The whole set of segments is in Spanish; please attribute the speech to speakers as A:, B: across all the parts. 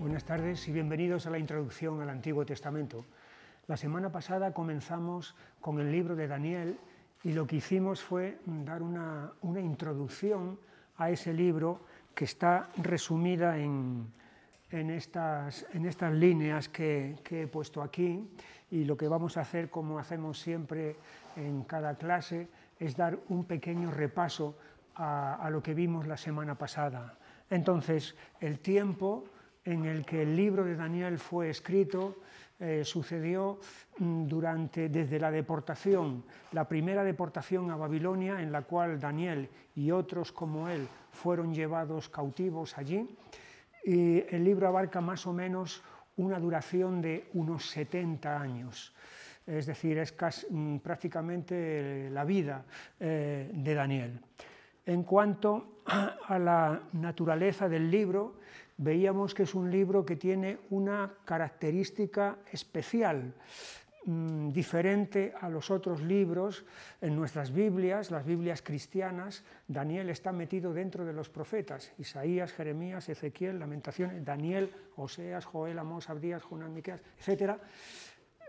A: Buenas tardes y bienvenidos a la introducción al Antiguo Testamento. La semana pasada comenzamos con el libro de Daniel y lo que hicimos fue dar una, introducción a ese libro que está resumida en, estas, líneas que, he puesto aquí y lo que vamos a hacer, como hacemos siempre en cada clase, es dar un pequeño repaso a, lo que vimos la semana pasada. Entonces, el tiempo en el que el libro de Daniel fue escrito eh, sucedió mm, durante, desde la deportación, la primera deportación a Babilonia, en la cual Daniel y otros como él fueron llevados cautivos allí. Y el libro abarca más o menos una duración de unos 70 años es decir, es mm, prácticamente la vida eh, de Daniel. En cuanto a la naturaleza del libro, veíamos que es un libro que tiene una característica especial, mm, diferente a los otros libros. En nuestras Biblias, las Biblias cristianas, Daniel está metido dentro de los profetas, Isaías, Jeremías, Ezequiel, Lamentaciones, Daniel, Oseas, Joel, Amós, Abdías, Jonás, Miqueas, etc.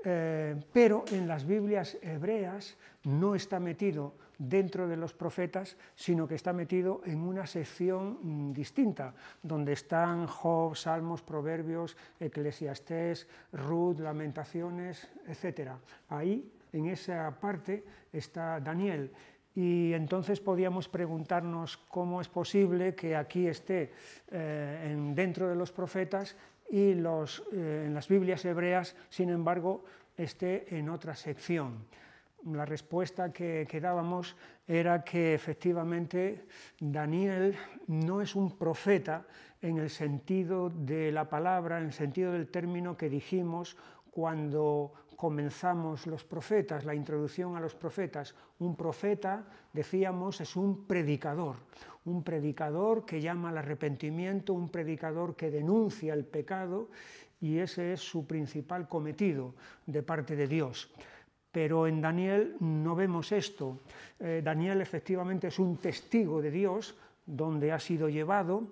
A: Eh, pero en las Biblias hebreas no está metido dentro de los profetas, sino que está metido en una sección mm, distinta, donde están Job, Salmos, Proverbios, Eclesiastés, Ruth, Lamentaciones, etc. Ahí, en esa parte, está Daniel. Y entonces podíamos preguntarnos cómo es posible que aquí esté eh, en, dentro de los profetas y eh, en las Biblias hebreas, sin embargo, esté en otra sección la respuesta que, dábamos era que efectivamente Daniel no es un profeta en el sentido de la palabra, en el sentido del término que dijimos cuando comenzamos los profetas, la introducción a los profetas. Un profeta, decíamos, es un predicador, un predicador que llama al arrepentimiento, un predicador que denuncia el pecado y ese es su principal cometido de parte de Dios. Pero en Daniel no vemos esto. Eh, Daniel efectivamente es un testigo de Dios donde ha sido llevado,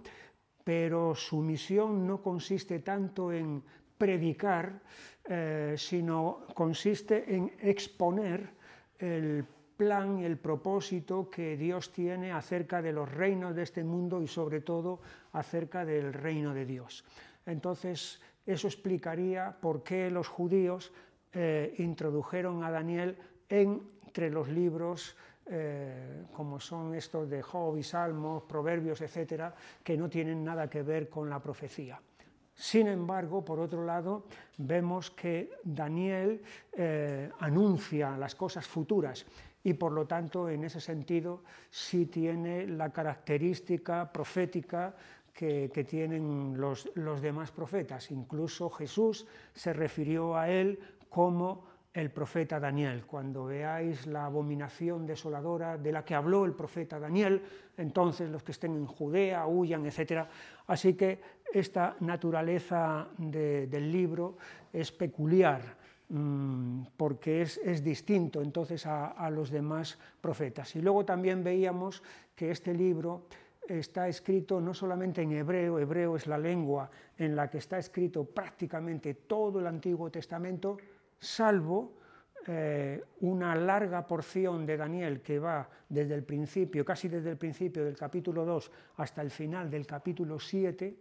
A: pero su misión no consiste tanto en predicar, eh, sino consiste en exponer el plan, el propósito que Dios tiene acerca de los reinos de este mundo y sobre todo acerca del reino de Dios. Entonces, eso explicaría por qué los judíos eh, introdujeron a Daniel entre los libros eh, como son estos de Job y Salmos, Proverbios, etcétera, que no tienen nada que ver con la profecía. Sin embargo, por otro lado, vemos que Daniel eh, anuncia las cosas futuras y por lo tanto, en ese sentido, sí tiene la característica profética que, tienen los, los demás profetas. Incluso Jesús se refirió a él como el profeta Daniel. Cuando veáis la abominación desoladora de la que habló el profeta Daniel, entonces los que estén en Judea huyan, etc. Así que esta naturaleza del libro es peculiar mm, porque es, distinto entonces a los demás profetas. Y luego también veíamos que este libro está escrito no solamente en hebreo, hebreo es la lengua en la que está escrito prácticamente todo el Antiguo Testamento, salvo eh, una larga porción de Daniel que va desde el principio, casi desde el principio del capítulo 2 hasta el final del capítulo 7,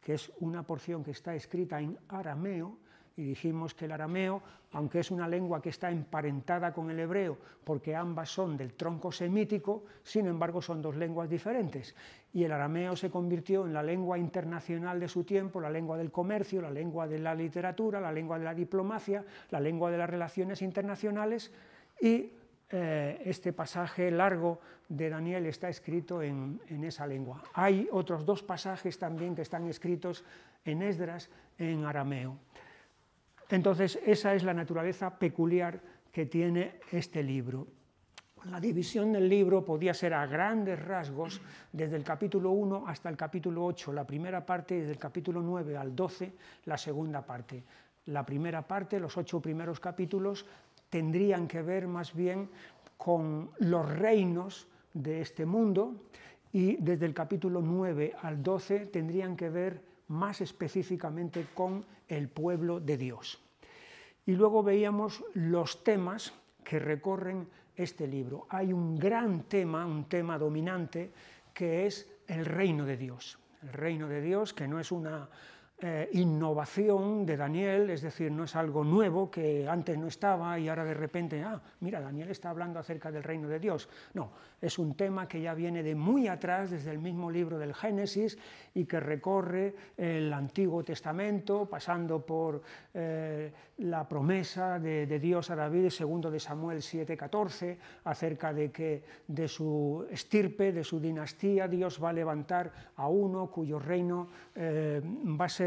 A: que es una porción que está escrita en arameo, y dijimos que el arameo, aunque es una lengua que está emparentada con el hebreo, porque ambas son del tronco semítico, sin embargo son dos lenguas diferentes. Y el arameo se convirtió en la lengua internacional de su tiempo, la lengua del comercio, la lengua de la literatura, la lengua de la diplomacia, la lengua de las relaciones internacionales y eh, este pasaje largo de Daniel está escrito en, esa lengua. Hay otros dos pasajes también que están escritos en Esdras en arameo. Entonces, esa es la naturaleza peculiar que tiene este libro. La división del libro podía ser a grandes rasgos desde el capítulo 1 hasta el capítulo 8, la primera parte, desde el capítulo 9 al 12, la segunda parte. La primera parte, los ocho primeros capítulos, tendrían que ver más bien con los reinos de este mundo y desde el capítulo 9 al 12 tendrían que ver más específicamente con el pueblo de Dios. Y luego veíamos los temas que recorren este libro. Hay un gran tema, un tema dominante, que es el reino de Dios. El reino de Dios, que no es una eh, innovación de Daniel, es decir, no es algo nuevo que antes no estaba y ahora de repente, ah, mira, Daniel está hablando acerca del reino de Dios. No, es un tema que ya viene de muy atrás, desde el mismo libro del Génesis, y que recorre el Antiguo Testamento, pasando por eh, la promesa de, Dios a David, segundo de Samuel 7:14, acerca de que de su estirpe, de su dinastía, Dios va a levantar a uno cuyo reino eh, va a ser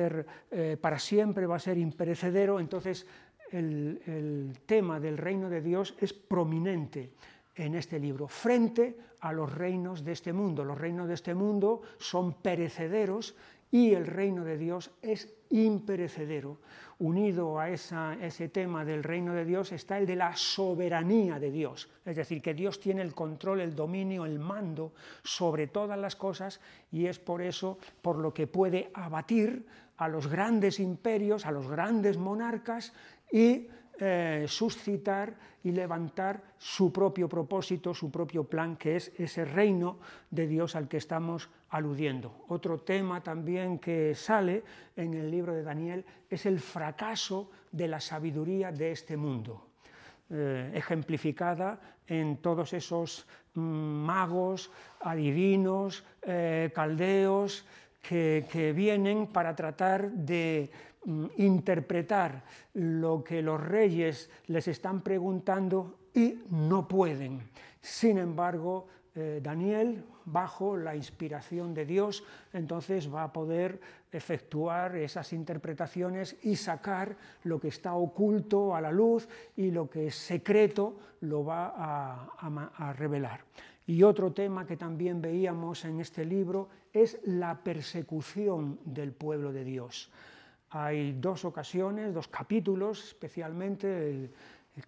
A: eh, para siempre, va a ser imperecedero, entonces el, tema del reino de Dios es prominente en este libro, frente a los reinos de este mundo. Los reinos de este mundo son perecederos y el reino de Dios es imperecedero. Unido a esa, ese tema del reino de Dios está el de la soberanía de Dios, es decir, que Dios tiene el control, el dominio, el mando sobre todas las cosas y es por eso por lo que puede abatir a los grandes imperios, a los grandes monarcas y eh, suscitar y levantar su propio propósito, su propio plan, que es ese reino de Dios al que estamos aludiendo. Otro tema también que sale en el libro de Daniel es el fracaso de la sabiduría de este mundo. Eh, ejemplificada en todos esos mm, magos, adivinos, eh, caldeos, que, vienen para tratar de mm, interpretar lo que los reyes les están preguntando y no pueden. Sin embargo, eh, Daniel, bajo la inspiración de Dios, entonces va a poder efectuar esas interpretaciones y sacar lo que está oculto a la luz y lo que es secreto lo va a revelar. Y otro tema que también veíamos en este libro es la persecución del pueblo de Dios. Hay dos ocasiones, dos capítulos especialmente, el,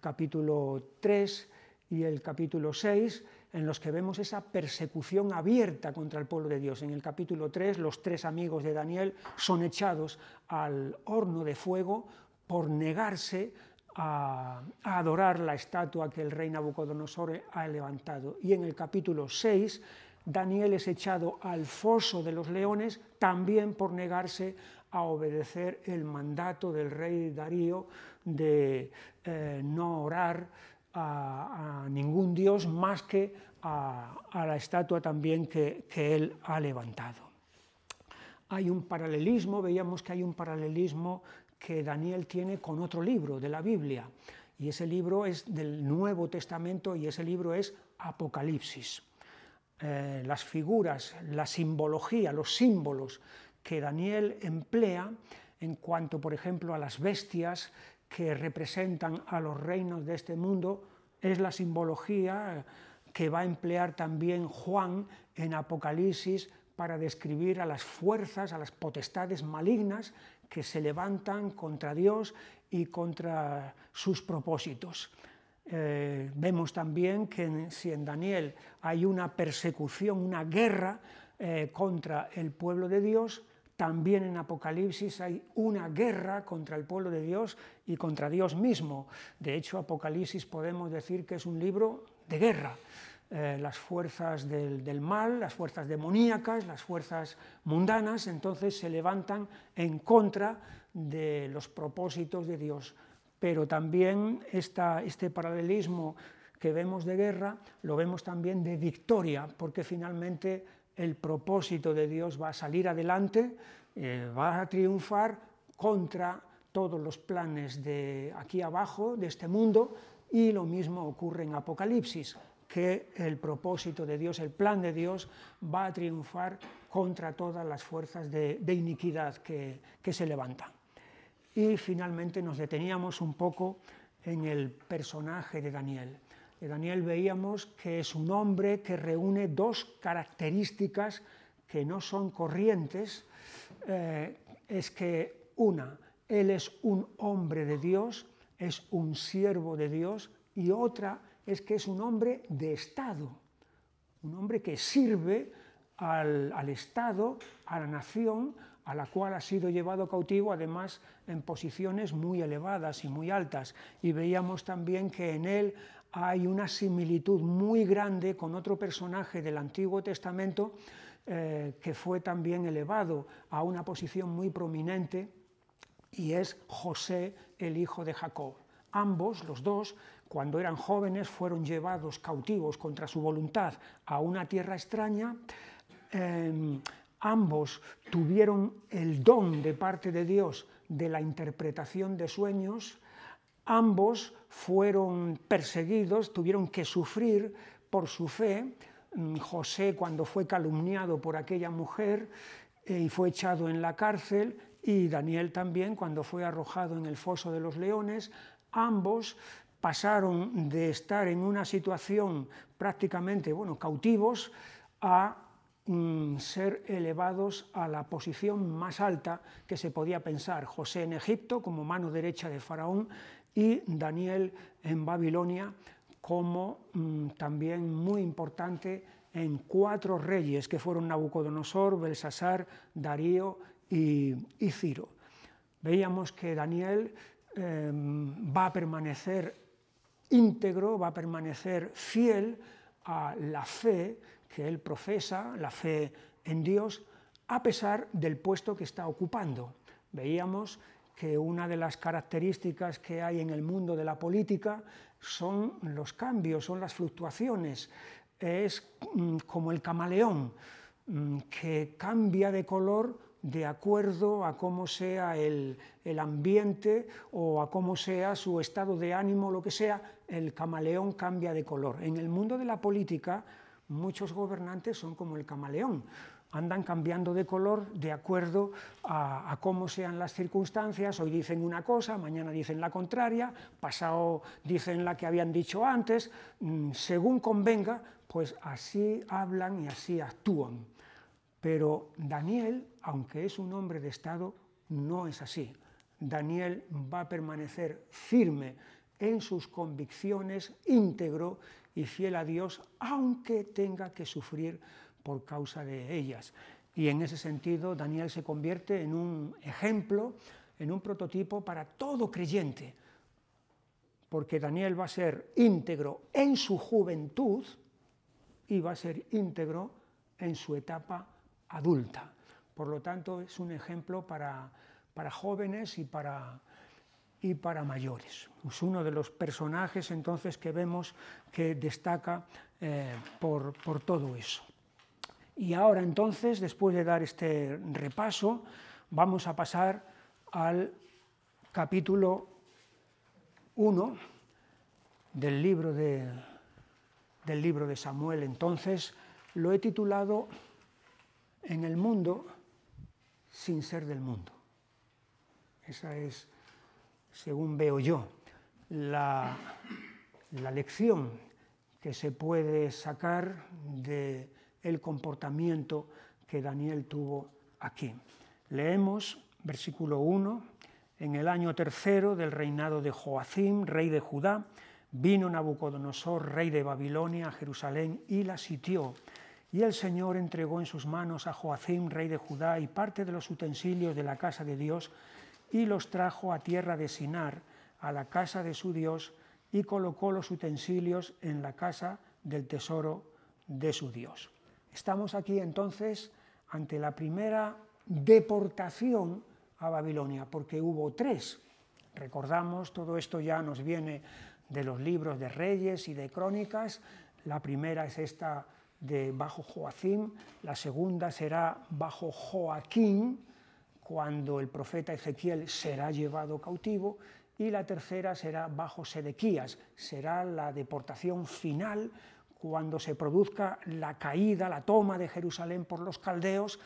A: capítulo 3 y el capítulo 6, en los que vemos esa persecución abierta contra el pueblo de Dios. En el capítulo 3, los tres amigos de Daniel son echados al horno de fuego por negarse a, a, adorar la estatua que el rey Nabucodonosor ha levantado. Y en el capítulo 6, Daniel es echado al foso de los leones también por negarse a obedecer el mandato del rey Darío de eh, no orar a, ningún dios más que a, la estatua también que, que él ha levantado. Hay un paralelismo, veíamos que hay un paralelismo que Daniel tiene con otro libro de la Biblia, y ese libro es del Nuevo Testamento y ese libro es Apocalipsis. Eh, las figuras, la simbología, los símbolos que Daniel emplea en cuanto, por ejemplo, a las bestias que representan a los reinos de este mundo, es la simbología eh, que va a emplear también Juan en Apocalipsis para describir a las fuerzas, a las potestades malignas que se levantan contra Dios y contra sus propósitos. Eh, vemos también que si en Daniel hay una persecución, una guerra eh, contra el pueblo de Dios, también en Apocalipsis hay una guerra contra el pueblo de Dios y contra Dios mismo. De hecho, Apocalipsis podemos decir que es un libro de guerra. Eh, las fuerzas del, mal, las fuerzas demoníacas, las fuerzas mundanas, entonces se levantan en contra de los propósitos de Dios pero también este paralelismo que vemos de guerra lo vemos también de victoria, porque finalmente el propósito de Dios va a salir adelante, eh, va a triunfar contra todos los planes de aquí abajo, de este mundo, y lo mismo ocurre en Apocalipsis, que el propósito de Dios, el plan de Dios, va a triunfar contra todas las fuerzas de, iniquidad que se levantan y finalmente nos deteníamos un poco en el personaje de Daniel. De Daniel veíamos que es un hombre que reúne dos características que no son corrientes. Eh, es que una, él es un hombre de Dios, es un siervo de Dios, y otra es que es un hombre de Estado, un hombre que sirve al Estado, a la nación, a la cual ha sido llevado cautivo, además en posiciones muy elevadas y muy altas. Y veíamos también que en él hay una similitud muy grande con otro personaje del Antiguo Testamento eh, que fue también elevado a una posición muy prominente y es José, el hijo de Jacob. Ambos, los dos, cuando eran jóvenes, fueron llevados cautivos contra su voluntad a una tierra extraña. Em, ambos tuvieron el don de parte de Dios de la interpretación de sueños, ambos fueron perseguidos, tuvieron que sufrir por su fe. Mm, José cuando fue calumniado por aquella mujer eh, y fue echado en la cárcel, y Daniel también cuando fue arrojado en el foso de los leones, ambos pasaron de estar en una situación prácticamente, bueno, cautivos a Mm, ser elevados a la posición más alta que se podía pensar. José en Egipto como mano derecha de Faraón y Daniel en Babilonia como mm, también muy importante en cuatro reyes que fueron Nabucodonosor, Belsasar, Darío y, Ciro. Veíamos que Daniel em, va a permanecer íntegro, va a permanecer fiel a la fe que él profesa, la fe en Dios, a pesar del puesto que está ocupando. Veíamos que una de las características que hay en el mundo de la política son los cambios, son las fluctuaciones. Es mm, como el camaleón, mm, que cambia de color de acuerdo a cómo sea el, el, ambiente o a cómo sea su estado de ánimo, lo que sea, el camaleón cambia de color. En el mundo de la política muchos gobernantes son como el camaleón, andan cambiando de color de acuerdo a, cómo sean las circunstancias, hoy dicen una cosa, mañana dicen la contraria, pasado dicen la que habían dicho antes, mm, según convenga, pues así hablan y así actúan. Pero Daniel, aunque es un hombre de Estado, no es así. Daniel va a permanecer firme en sus convicciones, íntegro y fiel a Dios, aunque tenga que sufrir por causa de ellas. Y en ese sentido, Daniel se convierte en un ejemplo, en un prototipo para todo creyente, porque Daniel va a ser íntegro en su juventud y va a ser íntegro en su etapa adulta. Por lo tanto, es un ejemplo para, para jóvenes y para, y para mayores. Es uno de los personajes entonces que vemos que destaca eh, por, todo eso. Y ahora entonces, después de dar este repaso, vamos a pasar al capítulo 1 del libro de, del libro de Samuel. Entonces, lo he titulado En el mundo sin ser del mundo. Esa es según veo yo, la, lección que se puede sacar del comportamiento que Daniel tuvo aquí. Leemos versículo 1, en el año tercero del reinado de Joacim, rey de Judá, vino Nabucodonosor, rey de Babilonia, a Jerusalén y la sitió. Y el Señor entregó en sus manos a Joacim, rey de Judá, y parte de los utensilios de la casa de Dios, y los trajo a tierra de Sinar, a la casa de su Dios, y colocó los utensilios en la casa del tesoro de su Dios. Estamos aquí entonces ante la primera deportación a Babilonia, porque hubo tres. Recordamos, todo esto ya nos viene de los libros de reyes y de crónicas. La primera es esta de bajo Joacim, la segunda será bajo Joaquín, cuando el profeta Ezequiel será llevado cautivo, y la tercera será bajo Sedequías, será la deportación final cuando se produzca la caída, la toma de Jerusalén por los caldeos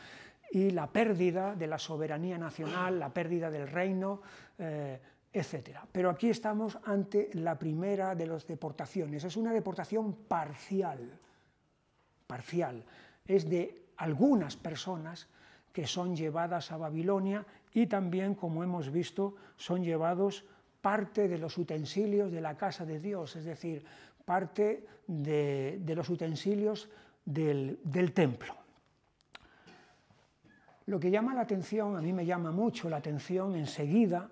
A: y la pérdida de la soberanía nacional, la pérdida del reino, eh, etc. Pero aquí estamos ante la primera de las deportaciones. Es una deportación parcial, parcial. Es de algunas personas que son llevadas a Babilonia y también, como hemos visto, son llevados parte de los utensilios de la casa de Dios, es decir, parte de, los utensilios del, templo. Lo que llama la atención, a mí me llama mucho la atención enseguida,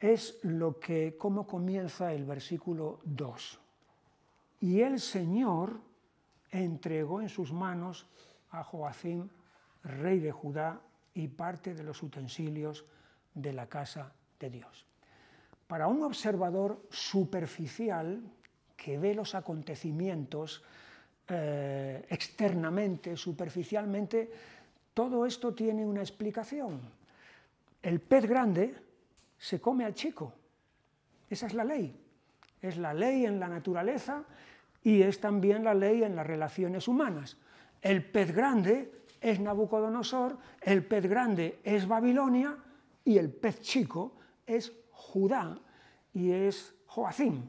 A: es lo que cómo comienza el versículo 2. Y el Señor entregó en sus manos a Joacim rey de Judá y parte de los utensilios de la casa de Dios. Para un observador superficial que ve los acontecimientos eh, externamente, superficialmente, todo esto tiene una explicación. El pez grande se come al chico. Esa es la ley. Es la ley en la naturaleza y es también la ley en las relaciones humanas. El pez grande es Nabucodonosor, el pez grande es Babilonia y el pez chico es Judá y es Joacim.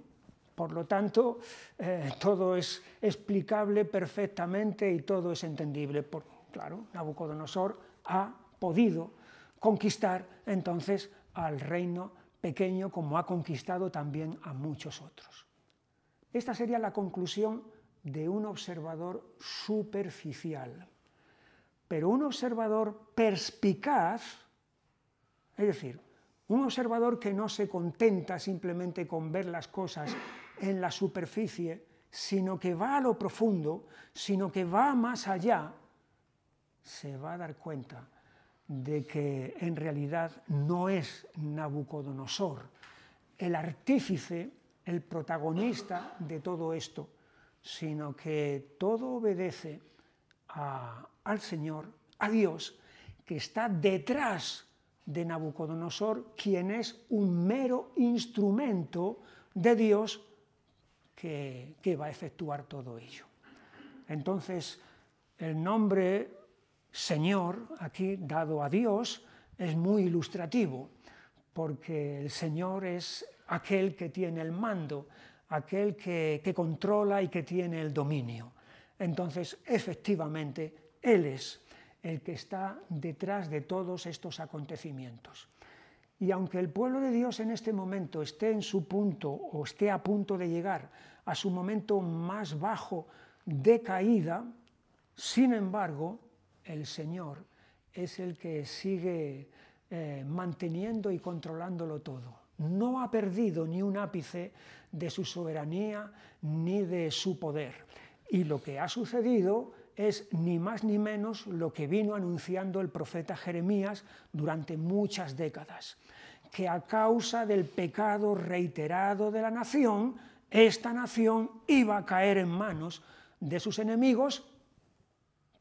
A: Por lo tanto, eh, todo es explicable perfectamente y todo es entendible. claro, Nabucodonosor ha podido conquistar entonces al reino pequeño como ha conquistado también a muchos otros. Esta sería la conclusión de un observador superficial pero un observador perspicaz, es decir, un observador que no se contenta simplemente con ver las cosas en la superficie, sino que va a lo profundo, sino que va más allá, se va a dar cuenta de que en realidad no es Nabucodonosor el artífice, el protagonista de todo esto, sino que todo obedece al Señor, a Dios, que está detrás de Nabucodonosor, quien es un mero instrumento de Dios que, va a efectuar todo ello. Entonces, el nombre Señor, aquí dado a Dios, es muy ilustrativo, porque el Señor es aquel que tiene el mando, aquel que controla y que tiene el dominio entonces efectivamente Él es el que está detrás de todos estos acontecimientos. Y aunque el pueblo de Dios en este momento esté en su punto o esté a punto de llegar a su momento más bajo de caída, sin embargo, el Señor es el que sigue eh, manteniendo y controlándolo todo. No ha perdido ni un ápice de su soberanía ni de su poder. Y lo que ha sucedido es ni más ni menos lo que vino anunciando el profeta Jeremías durante muchas décadas, que a causa del pecado reiterado de la nación, esta nación iba a caer en manos de sus enemigos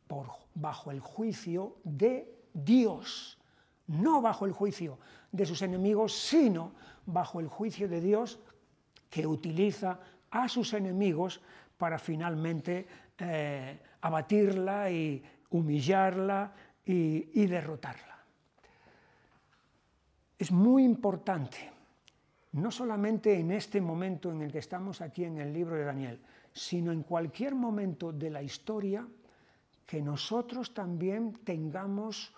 A: por, bajo el juicio de Dios, no bajo el juicio de sus enemigos, sino bajo el juicio de Dios que utiliza a sus enemigos para finalmente eh, abatirla y humillarla y derrotarla. Es muy importante, no solamente en este momento en el que estamos aquí en el libro de Daniel, sino en cualquier momento de la historia, que nosotros también tengamos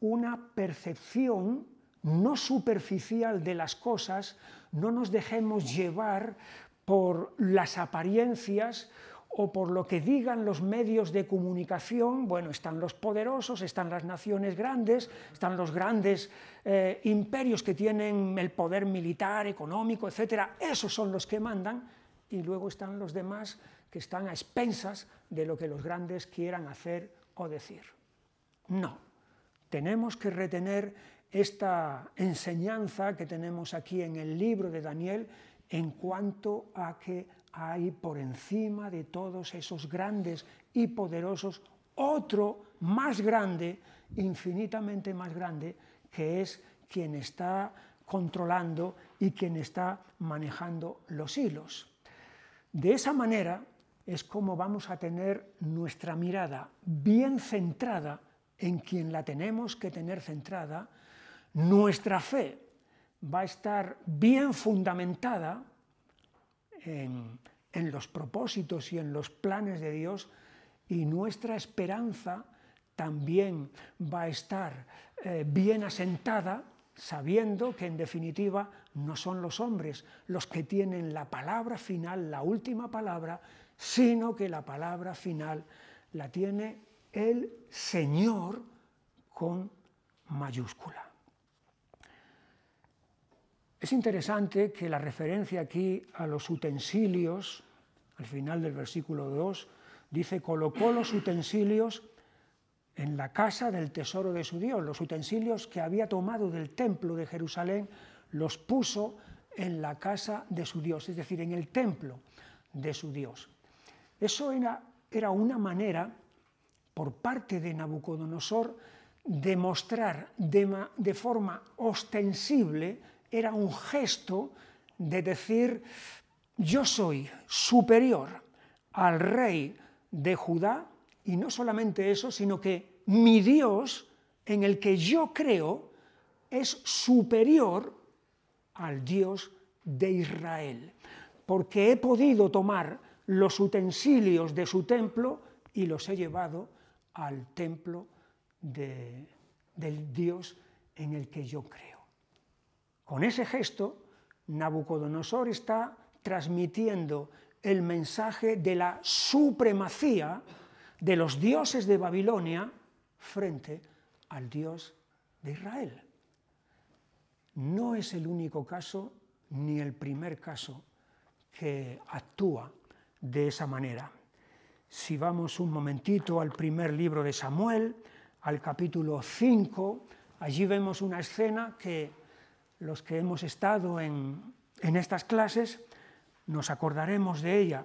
A: una percepción no superficial de las cosas, no nos dejemos llevar por las apariencias o por lo que digan los medios de comunicación, bueno, están los poderosos, están las naciones grandes, están los grandes eh, imperios que tienen el poder militar, económico, etcétera, esos son los que mandan, y luego están los demás que están a expensas de lo que los grandes quieran hacer o decir. No, tenemos que retener esta enseñanza que tenemos aquí en el libro de Daniel, en cuanto a que hay por encima de todos esos grandes y poderosos otro más grande, infinitamente más grande, que es quien está controlando y quien está manejando los hilos. De esa manera es como vamos a tener nuestra mirada bien centrada en quien la tenemos que tener centrada, nuestra fe va a estar bien fundamentada en, los propósitos y en los planes de Dios y nuestra esperanza también va a estar eh, bien asentada sabiendo que en definitiva no son los hombres los que tienen la palabra final, la última palabra, sino que la palabra final la tiene el Señor con mayúscula. Es interesante que la referencia aquí a los utensilios, al final del versículo 2, dice, colocó los utensilios en la casa del tesoro de su Dios. Los utensilios que había tomado del templo de Jerusalén los puso en la casa de su Dios, es decir, en el templo de su Dios. Eso era, una manera, por parte de Nabucodonosor, de mostrar de forma ostensible era un gesto de decir, yo soy superior al rey de Judá, y no solamente eso, sino que mi Dios, en el que yo creo, es superior al Dios de Israel, porque he podido tomar los utensilios de su templo y los he llevado al templo del Dios en el que yo creo. Con ese gesto, Nabucodonosor está transmitiendo el mensaje de la supremacía de los dioses de Babilonia frente al Dios de Israel. No es el único caso ni el primer caso que actúa de esa manera. Si vamos un momentito al primer libro de Samuel, al capítulo 5, allí vemos una escena que los que hemos estado en, estas clases nos acordaremos de ella.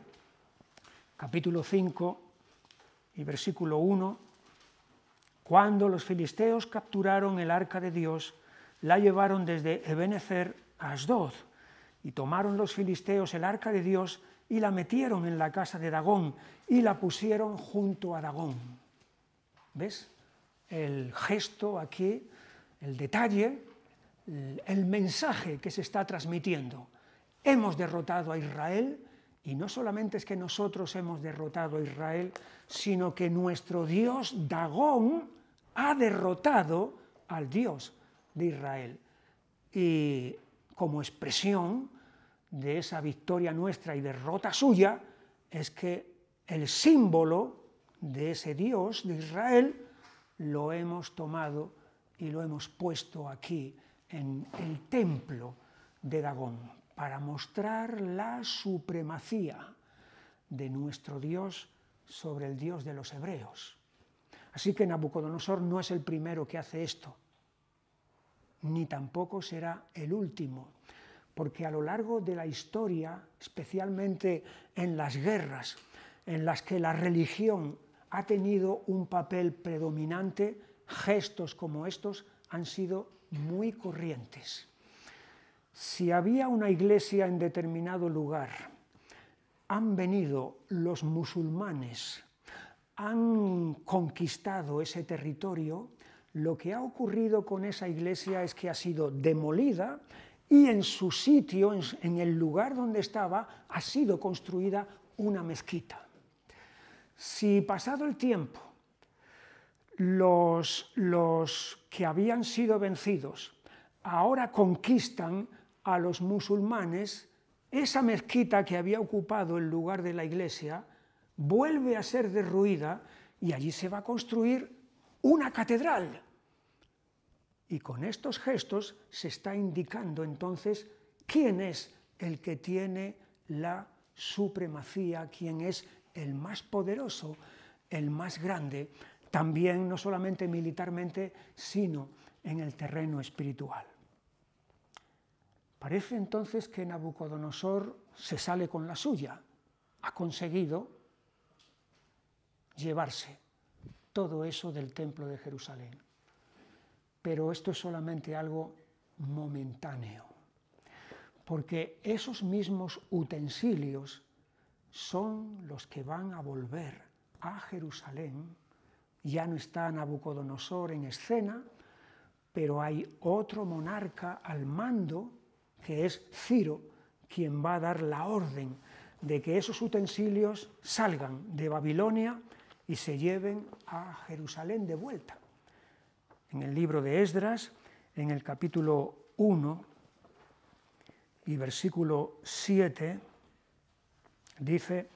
A: Capítulo 5 y versículo 1. Cuando los filisteos capturaron el arca de Dios, la llevaron desde Ebenezer a Asdod, y tomaron los filisteos el arca de Dios y la metieron en la casa de Dagón y la pusieron junto a Dagón. ¿Ves? El gesto aquí, el detalle eh, el mensaje que se está transmitiendo. Hemos derrotado a Israel y no solamente es que nosotros hemos derrotado a Israel, sino que nuestro dios Dagón ha derrotado al dios de Israel. Y como expresión de esa victoria nuestra y derrota suya, es que el símbolo de ese dios de Israel lo hemos tomado y lo hemos puesto aquí en el templo de Dagón para mostrar la supremacía de nuestro Dios sobre el Dios de los hebreos. Así que Nabucodonosor no es el primero que hace esto, ni tampoco será el último, porque a lo largo de la historia, especialmente en las guerras en las que la religión ha tenido un papel predominante, gestos como estos han sido muy corrientes. Si había una iglesia en determinado lugar, han venido los musulmanes, han conquistado ese territorio, lo que ha ocurrido con esa iglesia es que ha sido demolida y en su sitio, en el lugar donde estaba, ha sido construida una mezquita. Si pasado el tiempo los, que habían sido vencidos ahora conquistan a los musulmanes, esa mezquita que había ocupado el lugar de la iglesia vuelve a ser derruida y allí se va a construir una catedral. Y con estos gestos se está indicando entonces quién es el que tiene la supremacía, quién es el más poderoso, el más grande, también no solamente militarmente, sino en el terreno espiritual. Parece entonces que Nabucodonosor se sale con la suya, ha conseguido llevarse todo eso del templo de Jerusalén. Pero esto es solamente algo momentáneo, porque esos mismos utensilios son los que van a volver a Jerusalén ya no está Nabucodonosor en escena, pero hay otro monarca al mando, que es Ciro, quien va a dar la orden de que esos utensilios salgan de Babilonia y se lleven a Jerusalén de vuelta. En el libro de Esdras, en el capítulo 1 y versículo 7, dice,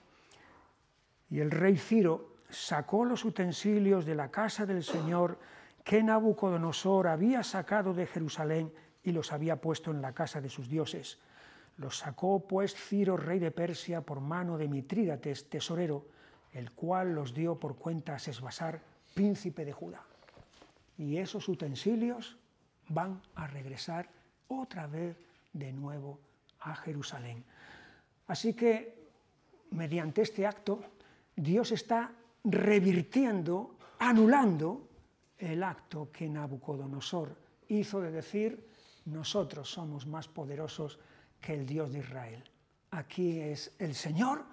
A: y el rey Ciro sacó los utensilios de la casa del Señor que Nabucodonosor había sacado de Jerusalén y los había puesto en la casa de sus dioses. Los sacó pues Ciro, rey de Persia, por mano de Mitrídates, tesorero, el cual los dio por cuenta a Sesbasar, príncipe de Judá. Y esos utensilios van a regresar otra vez de nuevo a Jerusalén. Así que, mediante este acto, Dios está revirtiendo, anulando el acto que Nabucodonosor hizo de decir, nosotros somos más poderosos que el Dios de Israel. Aquí es el Señor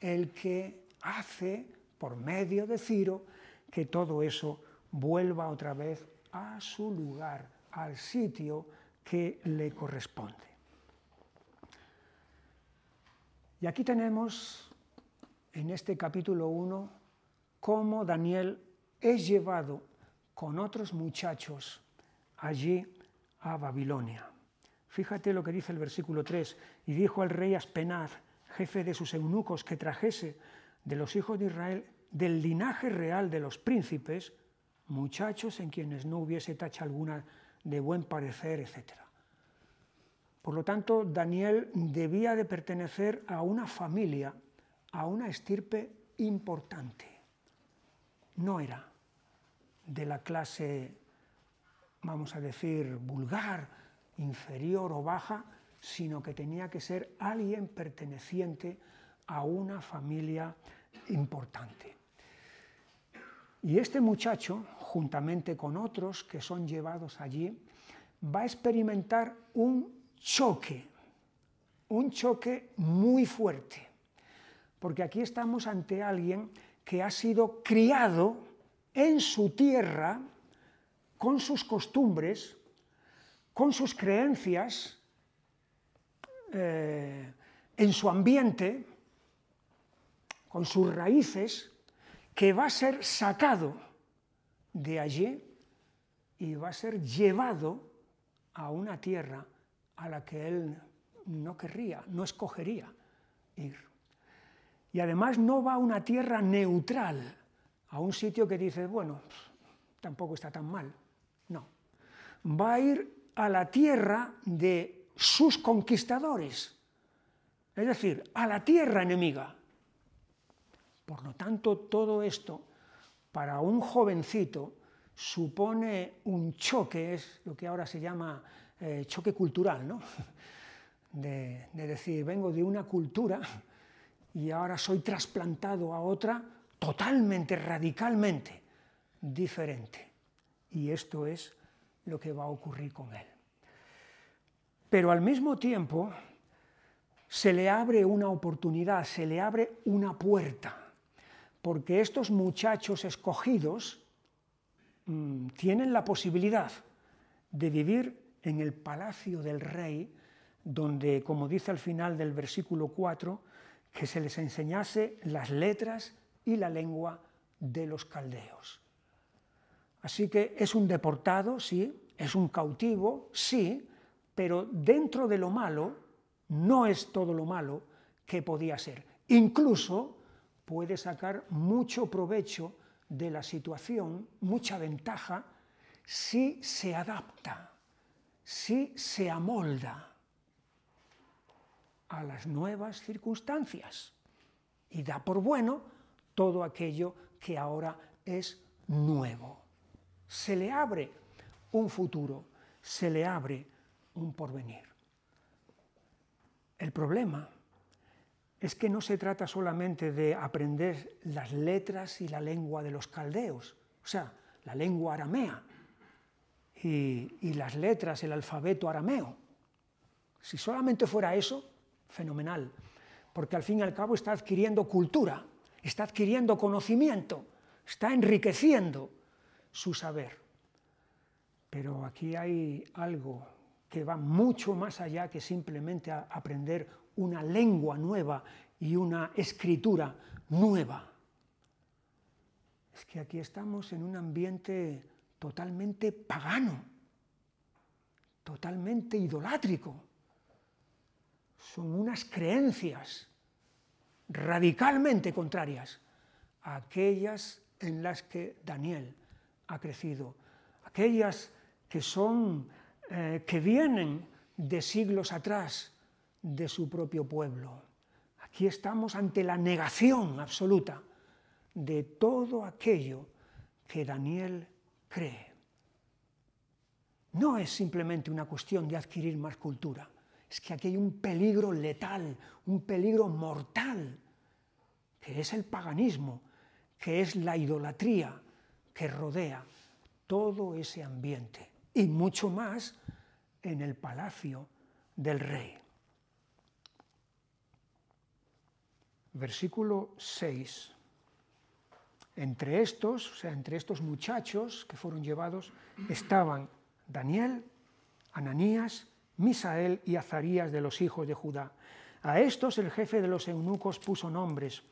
A: el que hace, por medio de Ciro, que todo eso vuelva otra vez a su lugar, al sitio que le corresponde. Y aquí tenemos, en este capítulo 1, cómo Daniel es llevado con otros muchachos allí a Babilonia. Fíjate lo que dice el versículo 3, y dijo al rey Aspenaz, jefe de sus eunucos, que trajese de los hijos de Israel, del linaje real de los príncipes, muchachos en quienes no hubiese tacha alguna de buen parecer, etc. Por lo tanto, Daniel debía de pertenecer a una familia, a una estirpe importante no era de la clase, vamos a decir, vulgar, inferior o baja, sino que tenía que ser alguien perteneciente a una familia importante. Y este muchacho, juntamente con otros que son llevados allí, va a experimentar un choque, un choque muy fuerte, porque aquí estamos ante alguien que ha sido criado en su tierra con sus costumbres, con sus creencias, eh, en su ambiente, con sus raíces, que va a ser sacado de allí y va a ser llevado a una tierra a la que él no querría, no escogería ir y además no va a una tierra neutral, a un sitio que dice, bueno, tampoco está tan mal. No, va a ir a la tierra de sus conquistadores, es decir, a la tierra enemiga. Por lo tanto, todo esto para un jovencito supone un choque, es lo que ahora se llama eh, choque cultural, ¿no? de decir, vengo de una cultura y ahora soy trasplantado a otra totalmente, radicalmente diferente. Y esto es lo que va a ocurrir con él. Pero al mismo tiempo se le abre una oportunidad, se le abre una puerta, porque estos muchachos escogidos mm, tienen la posibilidad de vivir en el palacio del rey, donde, como dice al final del versículo 4, que se les enseñase las letras y la lengua de los caldeos. Así que es un deportado, sí, es un cautivo, sí, pero dentro de lo malo no es todo lo malo que podía ser. Incluso puede sacar mucho provecho de la situación, mucha ventaja, si se adapta, si se amolda a las nuevas circunstancias y da por bueno todo aquello que ahora es nuevo. Se le abre un futuro, se le abre un porvenir. El problema es que no se trata solamente de aprender las letras y la lengua de los caldeos, o sea, la lengua aramea y, y las letras, el alfabeto arameo. Si solamente fuera eso, fenomenal, porque al fin y al cabo está adquiriendo cultura, está adquiriendo conocimiento, está enriqueciendo su saber. Pero aquí hay algo que va mucho más allá que simplemente aprender una lengua nueva y una escritura nueva. Es que aquí estamos en un ambiente totalmente pagano, totalmente idolátrico son unas creencias radicalmente contrarias a aquellas en las que Daniel ha crecido, aquellas que son eh, que vienen de siglos atrás de su propio pueblo. Aquí estamos ante la negación absoluta de todo aquello que Daniel cree. No es simplemente una cuestión de adquirir más cultura, es que aquí hay un peligro letal, un peligro mortal, que es el paganismo, que es la idolatría que rodea todo ese ambiente y mucho más en el palacio del rey. Versículo 6. Entre estos, o sea, entre estos muchachos que fueron llevados, estaban Daniel, Ananías Misael y Azarías de los hijos de Judá. A estos el jefe de los eunucos puso nombres.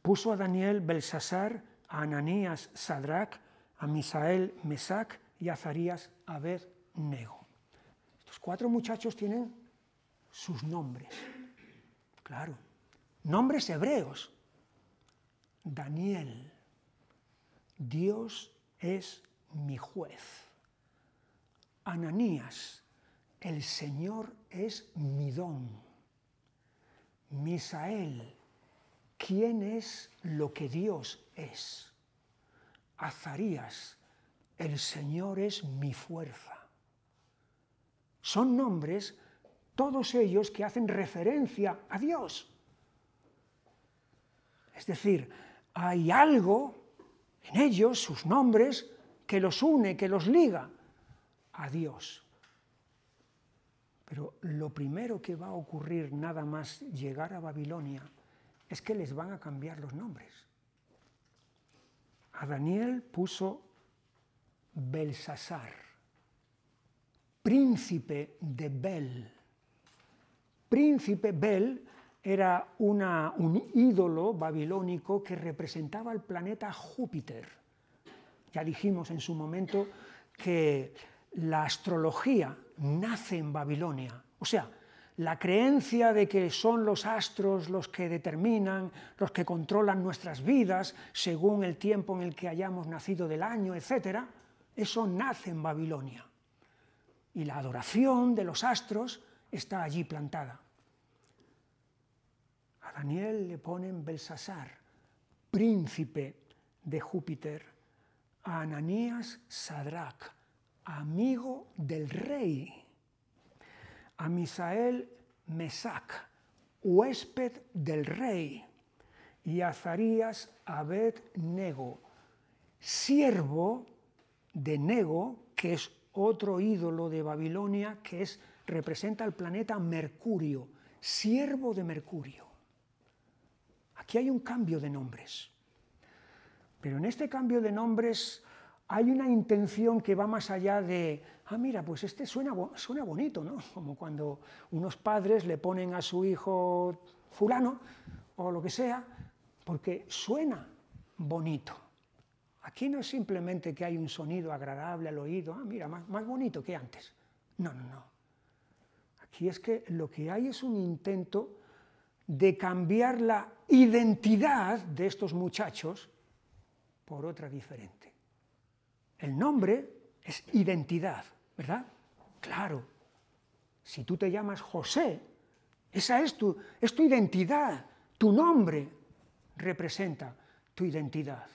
A: Puso a Daniel Belsasar, a Ananías Sadrach, a Misael Mesac y a Azarías Abednego. Estos cuatro muchachos tienen sus nombres. Claro, nombres hebreos. Daniel, Dios es mi juez. Ananías, el Señor es mi don. Misael, ¿quién es lo que Dios es? Azarías, el Señor es mi fuerza. Son nombres, todos ellos, que hacen referencia a Dios. Es decir, hay algo en ellos, sus nombres, que los une, que los liga a Dios. Pero lo primero que va a ocurrir nada más llegar a Babilonia es que les van a cambiar los nombres. A Daniel puso Belsasar, príncipe de Bel. Príncipe Bel era un ídolo babilónico que representaba al planeta Júpiter. Ya dijimos en su momento que la astrología nace en Babilonia. O sea, la creencia de que son los astros los que determinan, los que controlan nuestras vidas según el tiempo en el que hayamos nacido del año, etc., eso nace en Babilonia. Y la adoración de los astros está allí plantada. A Daniel le ponen Belsasar, príncipe de Júpiter, a Ananías Sadrach, amigo del rey, a Misael Mesac, huésped del rey, y Azarías Abed-Nego, siervo de Nego, que es otro ídolo de Babilonia que es, representa al planeta Mercurio, siervo de Mercurio. Aquí hay un cambio de nombres. Pero en este cambio de nombres hay una intención que va más allá de, ah, mira, pues este suena, suena bonito, ¿no? Como cuando unos padres le ponen a su hijo fulano o lo que sea, porque suena bonito. Aquí no es simplemente que hay un sonido agradable al oído, ah, mira, más, más bonito que antes. No, no, no. Aquí es que lo que hay es un intento de cambiar la identidad de estos muchachos por otra diferente. El nombre es identidad, ¿verdad? Claro. Si tú te llamas José, esa es tu, es tu identidad, tu nombre representa tu identidad.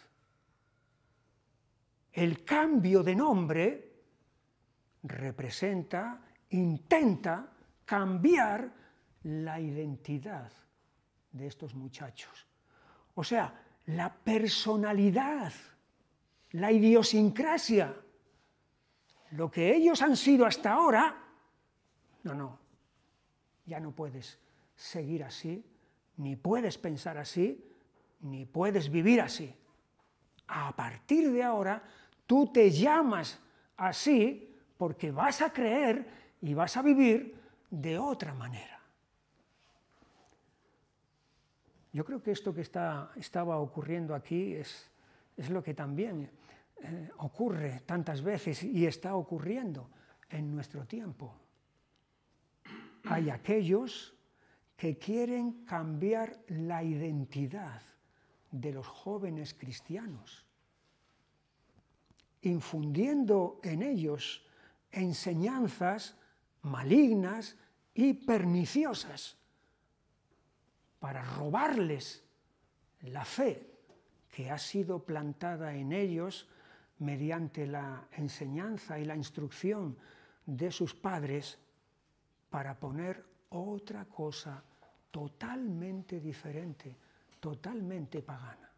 A: El cambio de nombre representa, intenta cambiar la identidad de estos muchachos. O sea, la personalidad la idiosincrasia, lo que ellos han sido hasta ahora, no, no, ya no puedes seguir así, ni puedes pensar así, ni puedes vivir así. A partir de ahora, tú te llamas así porque vas a creer y vas a vivir de otra manera. Yo creo que esto que está, estaba ocurriendo aquí es, es lo que también eh, ocurre tantas veces y está ocurriendo en nuestro tiempo. Hay aquellos que quieren cambiar la identidad de los jóvenes cristianos, infundiendo en ellos enseñanzas malignas y perniciosas para robarles la fe que ha sido plantada en ellos mediante la enseñanza y la instrucción de sus padres para poner otra cosa totalmente diferente, totalmente pagana.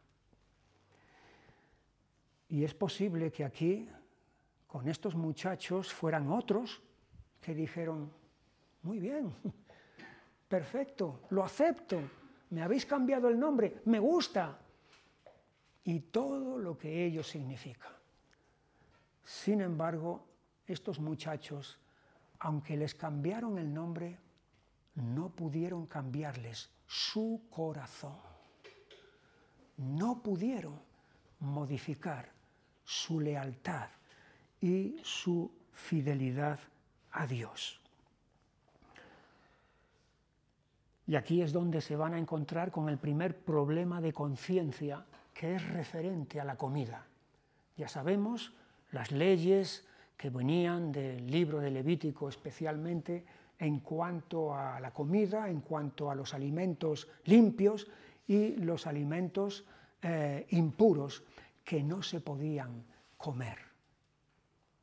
A: Y es posible que aquí, con estos muchachos, fueran otros que dijeron, muy bien, perfecto, lo acepto, me habéis cambiado el nombre, me gusta, y todo lo que ello significa. Sin embargo, estos muchachos, aunque les cambiaron el nombre, no pudieron cambiarles su corazón. No pudieron modificar su lealtad y su fidelidad a Dios. Y aquí es donde se van a encontrar con el primer problema de conciencia que es referente a la comida. Ya sabemos las leyes que venían del libro de Levítico especialmente en cuanto a la comida, en cuanto a los alimentos limpios y los alimentos eh, impuros que no se podían comer.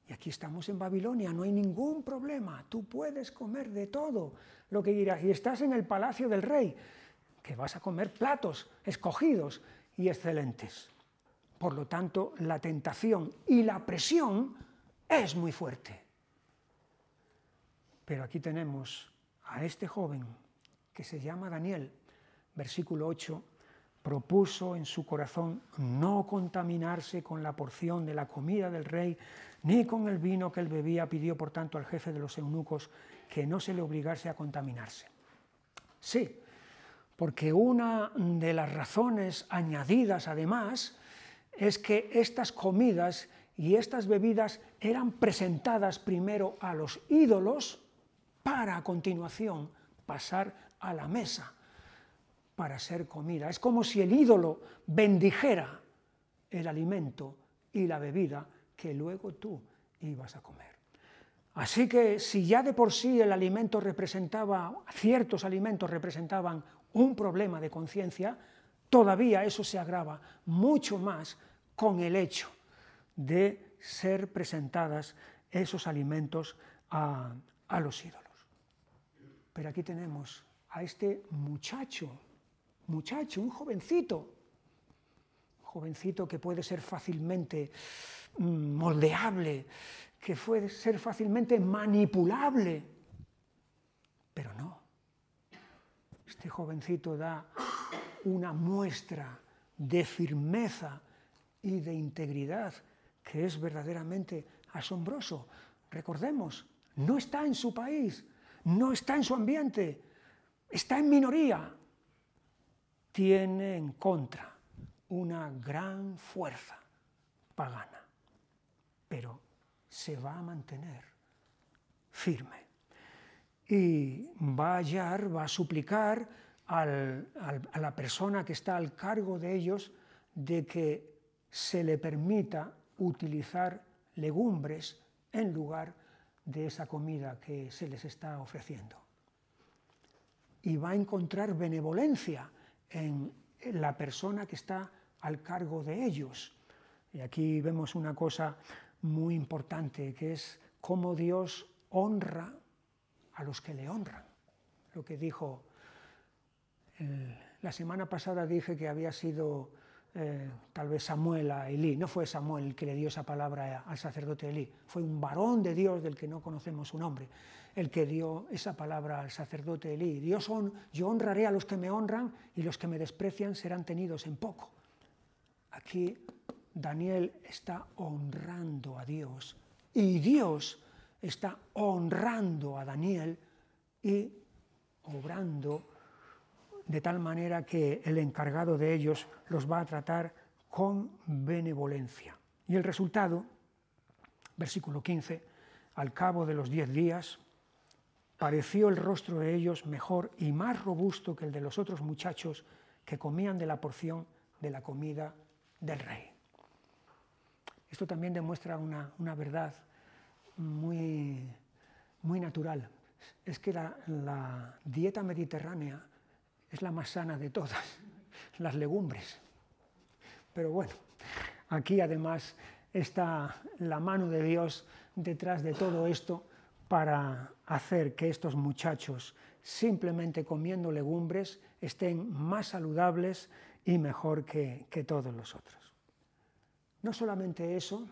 A: Y aquí estamos en Babilonia, no hay ningún problema, tú puedes comer de todo. Lo que quieras. y estás en el palacio del rey, que vas a comer platos escogidos y excelentes. Por lo tanto, la tentación y la presión es muy fuerte. Pero aquí tenemos a este joven que se llama Daniel, versículo 8, propuso en su corazón no contaminarse con la porción de la comida del rey, ni con el vino que él bebía, pidió por tanto al jefe de los eunucos que no se le obligase a contaminarse. Sí, porque una de las razones añadidas además es que estas comidas y estas bebidas eran presentadas primero a los ídolos para a continuación pasar a la mesa para ser comida. Es como si el ídolo bendijera el alimento y la bebida que luego tú ibas a comer. Así que si ya de por sí el alimento representaba, ciertos alimentos representaban un problema de conciencia, Todavía eso se agrava mucho más con el hecho de ser presentadas esos alimentos a, los ídolos. Pero aquí tenemos a este muchacho, muchacho, un jovencito, jovencito que puede ser fácilmente mm, moldeable, que puede ser fácilmente manipulable. Pero no. Este jovencito da una muestra de firmeza y de integridad que es verdaderamente asombroso. Recordemos, no está en su país, no está en su ambiente, está en minoría. Tiene en contra una gran fuerza pagana, pero se va a mantener firme. Y va a hallar, va a suplicar, a la persona que está al cargo de ellos de que se le permita utilizar legumbres en lugar de esa comida que se les está ofreciendo. Y va a encontrar benevolencia en la persona que está al cargo de ellos. Y aquí vemos una cosa muy importante, que es cómo Dios honra a los que le honran. Lo que dijo eh, la semana pasada dije que había sido eh, tal vez Samuel a Elí. No fue Samuel el que le dio esa palabra al sacerdote Elí, fue un varón de Dios del que no conocemos su nombre, el que dio esa palabra al sacerdote Elí. Dios yo honraré a los que me honran y los que me desprecian serán tenidos en poco. Aquí Daniel está honrando a Dios y Dios está honrando a Daniel y obrando a de tal manera que el encargado de ellos los va a tratar con benevolencia. Y el resultado, versículo 15, al cabo de los diez días, pareció el rostro de ellos mejor y más robusto que el de los otros muchachos que comían de la porción de la comida del rey. Esto también demuestra una, verdad muy, muy natural. Es que la dieta mediterránea es la más sana de todas, las legumbres. Pero bueno, aquí además está la mano de Dios detrás de todo esto para hacer que estos muchachos, simplemente comiendo legumbres, estén más saludables y mejor que, que todos los otros. No solamente eso,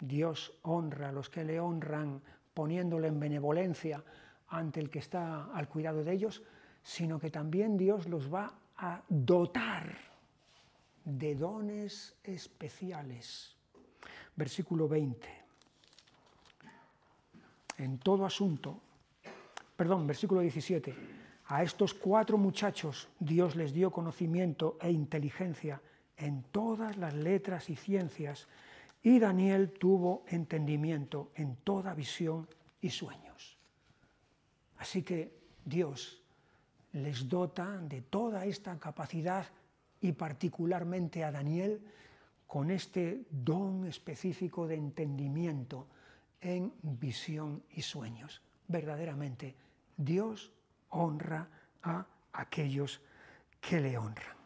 A: Dios honra a los que le honran poniéndole en benevolencia ante el que está al cuidado de ellos, sino que también Dios los va a dotar de dones especiales. Versículo 20. En todo asunto, perdón, versículo 17, a estos cuatro muchachos Dios les dio conocimiento e inteligencia en todas las letras y ciencias, y Daniel tuvo entendimiento en toda visión y sueños. Así que Dios les dota de toda esta capacidad y particularmente a Daniel con este don específico de entendimiento en visión y sueños. Verdaderamente, Dios honra a aquellos que le honran.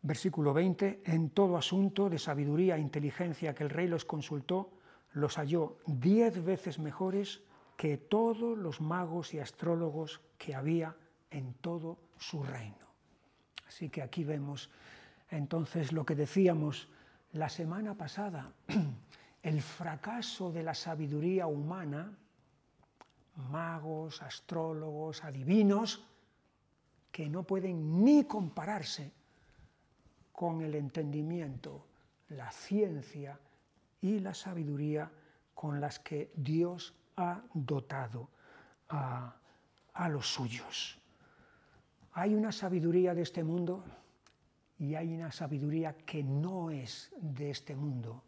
A: Versículo 20, en todo asunto de sabiduría e inteligencia que el rey los consultó, los halló diez veces mejores que todos los magos y astrólogos que había en todo su reino. Así que aquí vemos entonces lo que decíamos la semana pasada, el fracaso de la sabiduría humana, magos, astrólogos, adivinos, que no pueden ni compararse con el entendimiento, la ciencia y la sabiduría con las que Dios ha dotado a, los suyos. Hay una sabiduría de este mundo y hay una sabiduría que no es de este mundo.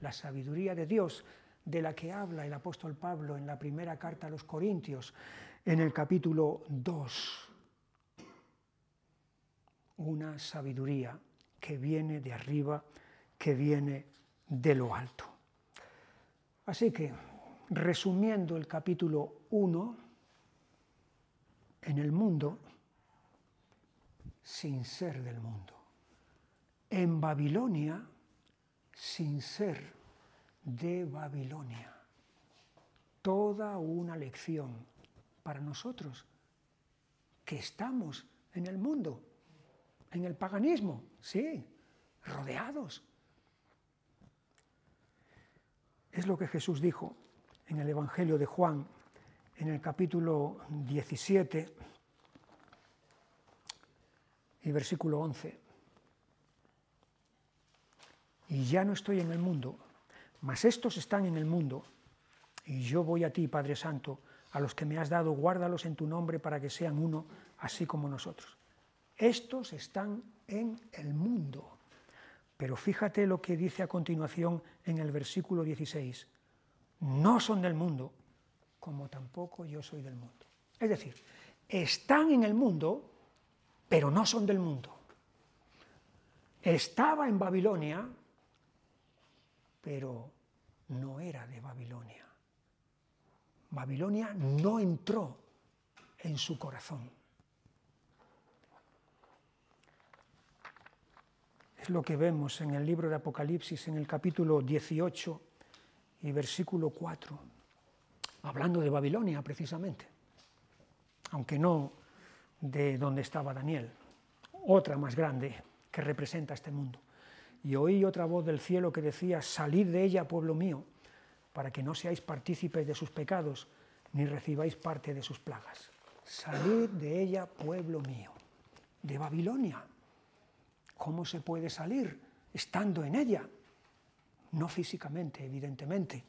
A: La sabiduría de Dios, de la que habla el apóstol Pablo en la primera carta a los Corintios, en el capítulo 2. Una sabiduría que viene de arriba, que viene de lo alto. Así que, resumiendo el capítulo 1, en el mundo, sin ser del mundo. En Babilonia, sin ser de Babilonia. Toda una lección para nosotros que estamos en el mundo, en el paganismo, sí, rodeados es lo que Jesús dijo en el Evangelio de Juan, en el capítulo 17 y versículo 11. Y ya no estoy en el mundo, mas estos están en el mundo, y yo voy a ti, Padre Santo, a los que me has dado, guárdalos en tu nombre para que sean uno, así como nosotros. Estos están en el mundo. Pero fíjate lo que dice a continuación en el versículo 16. No son del mundo, como tampoco yo soy del mundo. Es decir, están en el mundo, pero no son del mundo. Estaba en Babilonia, pero no era de Babilonia. Babilonia no entró en su corazón. Es lo que vemos en el libro de Apocalipsis, en el capítulo 18 y versículo 4, hablando de Babilonia precisamente, aunque no de donde estaba Daniel, otra más grande que representa este mundo. Y oí otra voz del cielo que decía, salid de ella, pueblo mío, para que no seáis partícipes de sus pecados, ni recibáis parte de sus plagas. Salid de ella, pueblo mío, de Babilonia. ¿Cómo se puede salir? Estando en ella. No físicamente, evidentemente,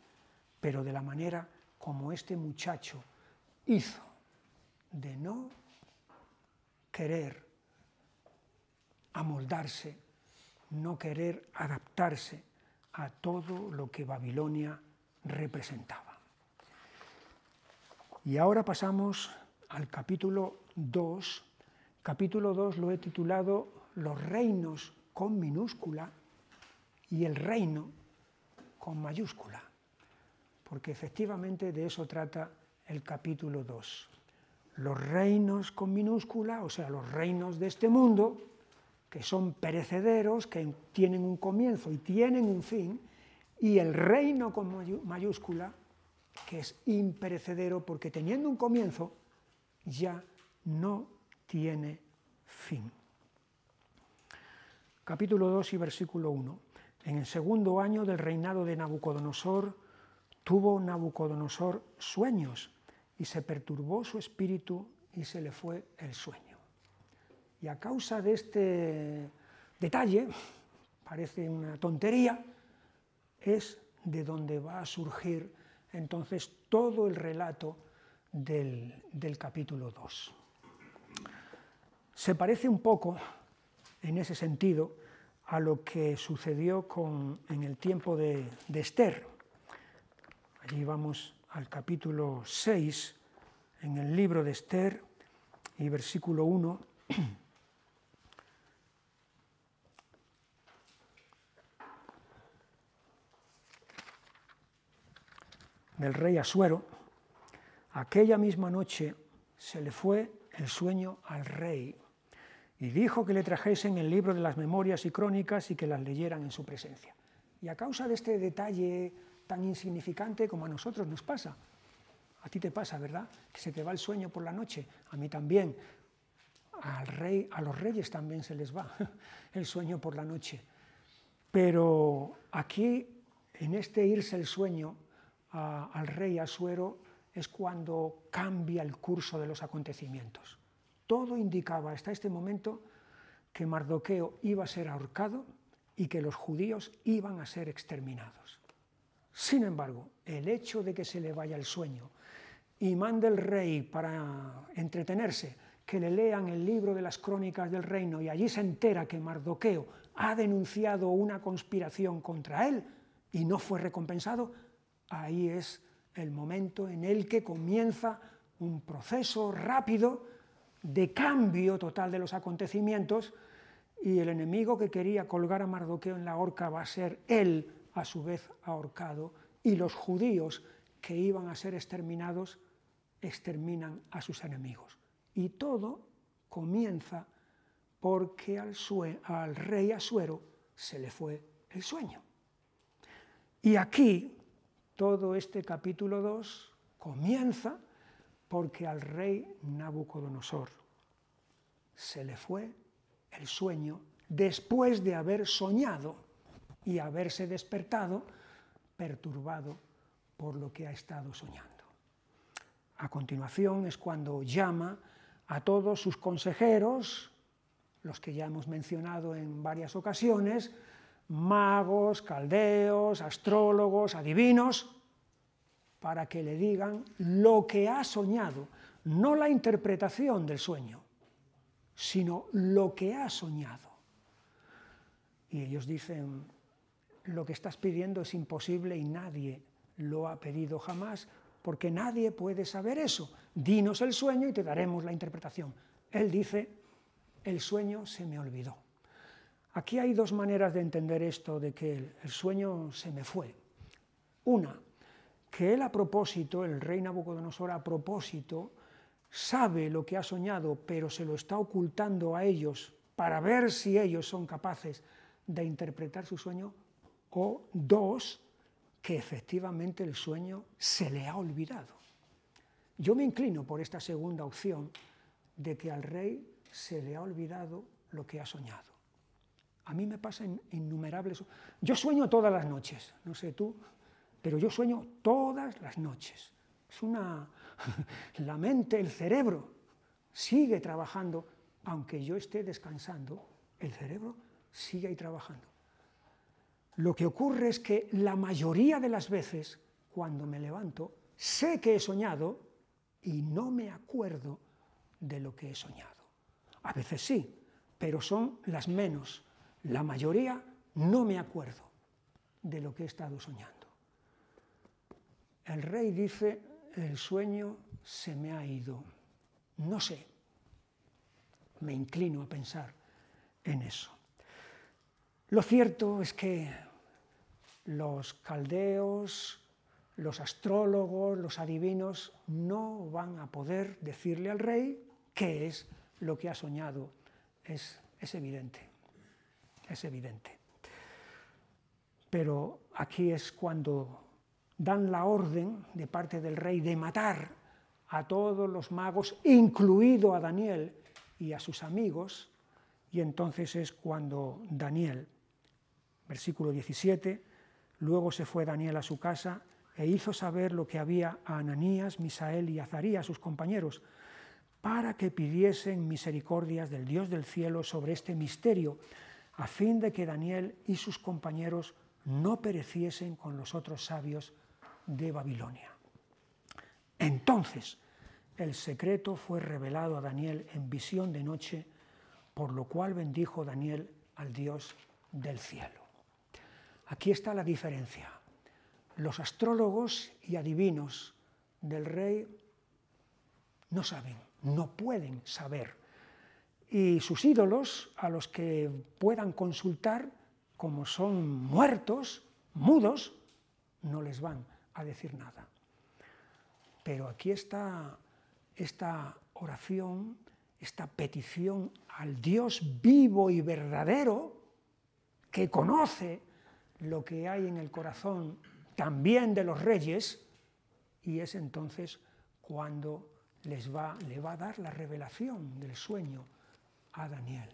A: pero de la manera como este muchacho hizo de no querer amoldarse, no querer adaptarse a todo lo que Babilonia representaba. Y ahora pasamos al capítulo 2. Capítulo 2 lo he titulado los reinos con minúscula y el reino con mayúscula, porque efectivamente de eso trata el capítulo 2. Los reinos con minúscula, o sea, los reinos de este mundo, que son perecederos, que tienen un comienzo y tienen un fin, y el reino con mayúscula, que es imperecedero porque teniendo un comienzo ya no tiene fin capítulo 2 y versículo 1. En el segundo año del reinado de Nabucodonosor, tuvo Nabucodonosor sueños y se perturbó su espíritu y se le fue el sueño. Y a causa de este detalle, parece una tontería, es de donde va a surgir entonces todo el relato del, capítulo 2. Se parece un poco en ese sentido a lo que sucedió en el tiempo de, de Esther. Allí vamos al capítulo 6, en el libro de Esther, y versículo 1. del rey Asuero, aquella misma noche se le fue el sueño al rey y dijo que le trajesen el libro de las memorias y crónicas y que las leyeran en su presencia. Y a causa de este detalle tan insignificante como a nosotros nos pasa, a ti te pasa, ¿verdad? Que se te va el sueño por la noche, a mí también, al rey, a los reyes también se les va el sueño por la noche. Pero aquí, en este irse el sueño al rey Asuero, es cuando cambia el curso de los acontecimientos. Todo indicaba hasta este momento que Mardoqueo iba a ser ahorcado y que los judíos iban a ser exterminados. Sin embargo, el hecho de que se le vaya el sueño y mande el rey para entretenerse, que le lean el libro de las crónicas del reino y allí se entera que Mardoqueo ha denunciado una conspiración contra él y no fue recompensado, ahí es el momento en el que comienza un proceso rápido de cambio total de los acontecimientos y el enemigo que quería colgar a Mardoqueo en la horca va a ser él a su vez ahorcado y los judíos que iban a ser exterminados exterminan a sus enemigos. Y todo comienza porque al, al rey Asuero se le fue el sueño. Y aquí todo este capítulo 2 comienza porque al rey Nabucodonosor se le fue el sueño después de haber soñado y haberse despertado perturbado por lo que ha estado soñando. A continuación es cuando llama a todos sus consejeros, los que ya hemos mencionado en varias ocasiones, magos, caldeos, astrólogos, adivinos, para que le digan lo que ha soñado, no la interpretación del sueño, sino lo que ha soñado. Y ellos dicen, lo que estás pidiendo es imposible y nadie lo ha pedido jamás, porque nadie puede saber eso. Dinos el sueño y te daremos la interpretación. Él dice, el sueño se me olvidó. Aquí hay dos maneras de entender esto, de que el sueño se me fue. Una, que él a propósito, el rey Nabucodonosor a propósito, sabe lo que ha soñado, pero se lo está ocultando a ellos para ver si ellos son capaces de interpretar su sueño, o dos, que efectivamente el sueño se le ha olvidado. Yo me inclino por esta segunda opción de que al rey se le ha olvidado lo que ha soñado. A mí me pasan innumerables... Yo sueño todas las noches, no sé tú, pero yo sueño todas las noches. Es una... la mente, el cerebro, sigue trabajando, aunque yo esté descansando, el cerebro sigue ahí trabajando. Lo que ocurre es que la mayoría de las veces, cuando me levanto, sé que he soñado y no me acuerdo de lo que he soñado. A veces sí, pero son las menos. La mayoría no me acuerdo de lo que he estado soñando. El rey dice, el sueño se me ha ido. No sé, me inclino a pensar en eso. Lo cierto es que los caldeos, los astrólogos, los adivinos no van a poder decirle al rey qué es lo que ha soñado. Es, es evidente, es evidente. Pero aquí es cuando dan la orden de parte del rey de matar a todos los magos, incluido a Daniel y a sus amigos, y entonces es cuando Daniel, versículo 17, luego se fue Daniel a su casa e hizo saber lo que había a Ananías, Misael y Azarías, sus compañeros, para que pidiesen misericordias del Dios del cielo sobre este misterio, a fin de que Daniel y sus compañeros no pereciesen con los otros sabios de Babilonia. Entonces el secreto fue revelado a Daniel en visión de noche, por lo cual bendijo Daniel al Dios del cielo. Aquí está la diferencia. Los astrólogos y adivinos del rey no saben, no pueden saber. Y sus ídolos, a los que puedan consultar, como son muertos, mudos, no les van a decir nada. Pero aquí está esta oración, esta petición al Dios vivo y verdadero, que conoce lo que hay en el corazón también de los reyes, y es entonces cuando les va, le va a dar la revelación del sueño a Daniel.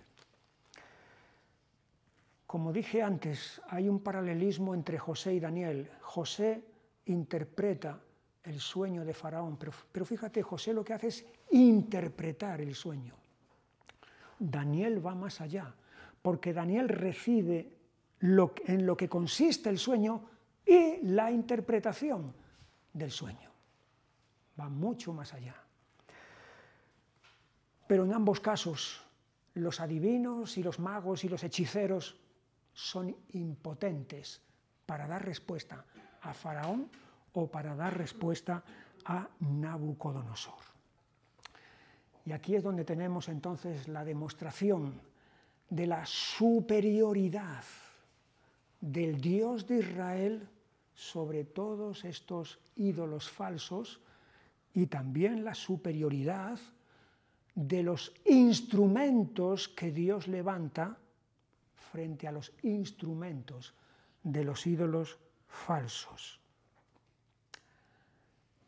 A: Como dije antes, hay un paralelismo entre José y Daniel. José interpreta el sueño de Faraón, pero, fíjate, José lo que hace es interpretar el sueño. Daniel va más allá, porque Daniel recibe lo, en lo que consiste el sueño y la interpretación del sueño. Va mucho más allá. Pero en ambos casos, los adivinos y los magos y los hechiceros son impotentes para dar respuesta a Faraón o para dar respuesta a Nabucodonosor. Y aquí es donde tenemos entonces la demostración de la superioridad del Dios de Israel sobre todos estos ídolos falsos y también la superioridad de los instrumentos que Dios levanta frente a los instrumentos de los ídolos falsos.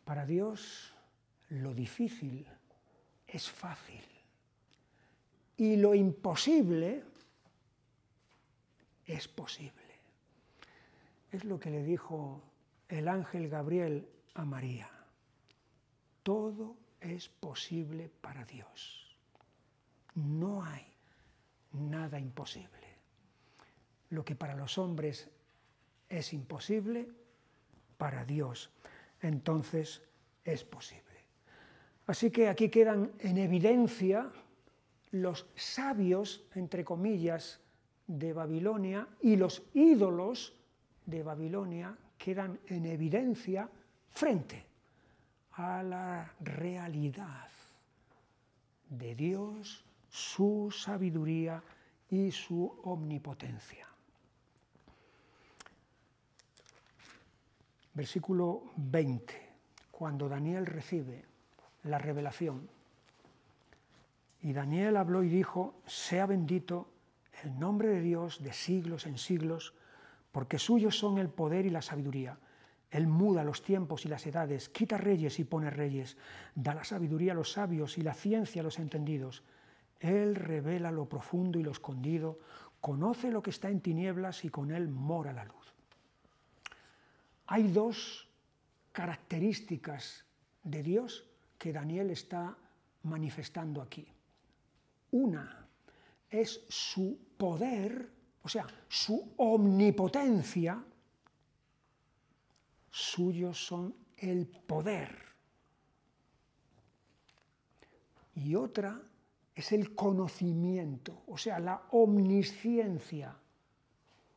A: Para Dios lo difícil es fácil y lo imposible es posible. Es lo que le dijo el ángel Gabriel a María. Todo es posible para Dios. No hay nada imposible. Lo que para los hombres es imposible, para Dios entonces es posible. Así que aquí quedan en evidencia los sabios, entre comillas, de Babilonia y los ídolos de Babilonia quedan en evidencia frente a la realidad de Dios, su sabiduría y su omnipotencia. versículo 20, cuando Daniel recibe la revelación. Y Daniel habló y dijo, sea bendito el nombre de Dios de siglos en siglos, porque suyos son el poder y la sabiduría. Él muda los tiempos y las edades, quita reyes y pone reyes, da la sabiduría a los sabios y la ciencia a los entendidos. Él revela lo profundo y lo escondido, conoce lo que está en tinieblas y con él mora la luz. Hay dos características de Dios que Daniel está manifestando aquí. Una es su poder, o sea, su omnipotencia. Suyos son el poder. Y otra es el conocimiento, o sea, la omnisciencia,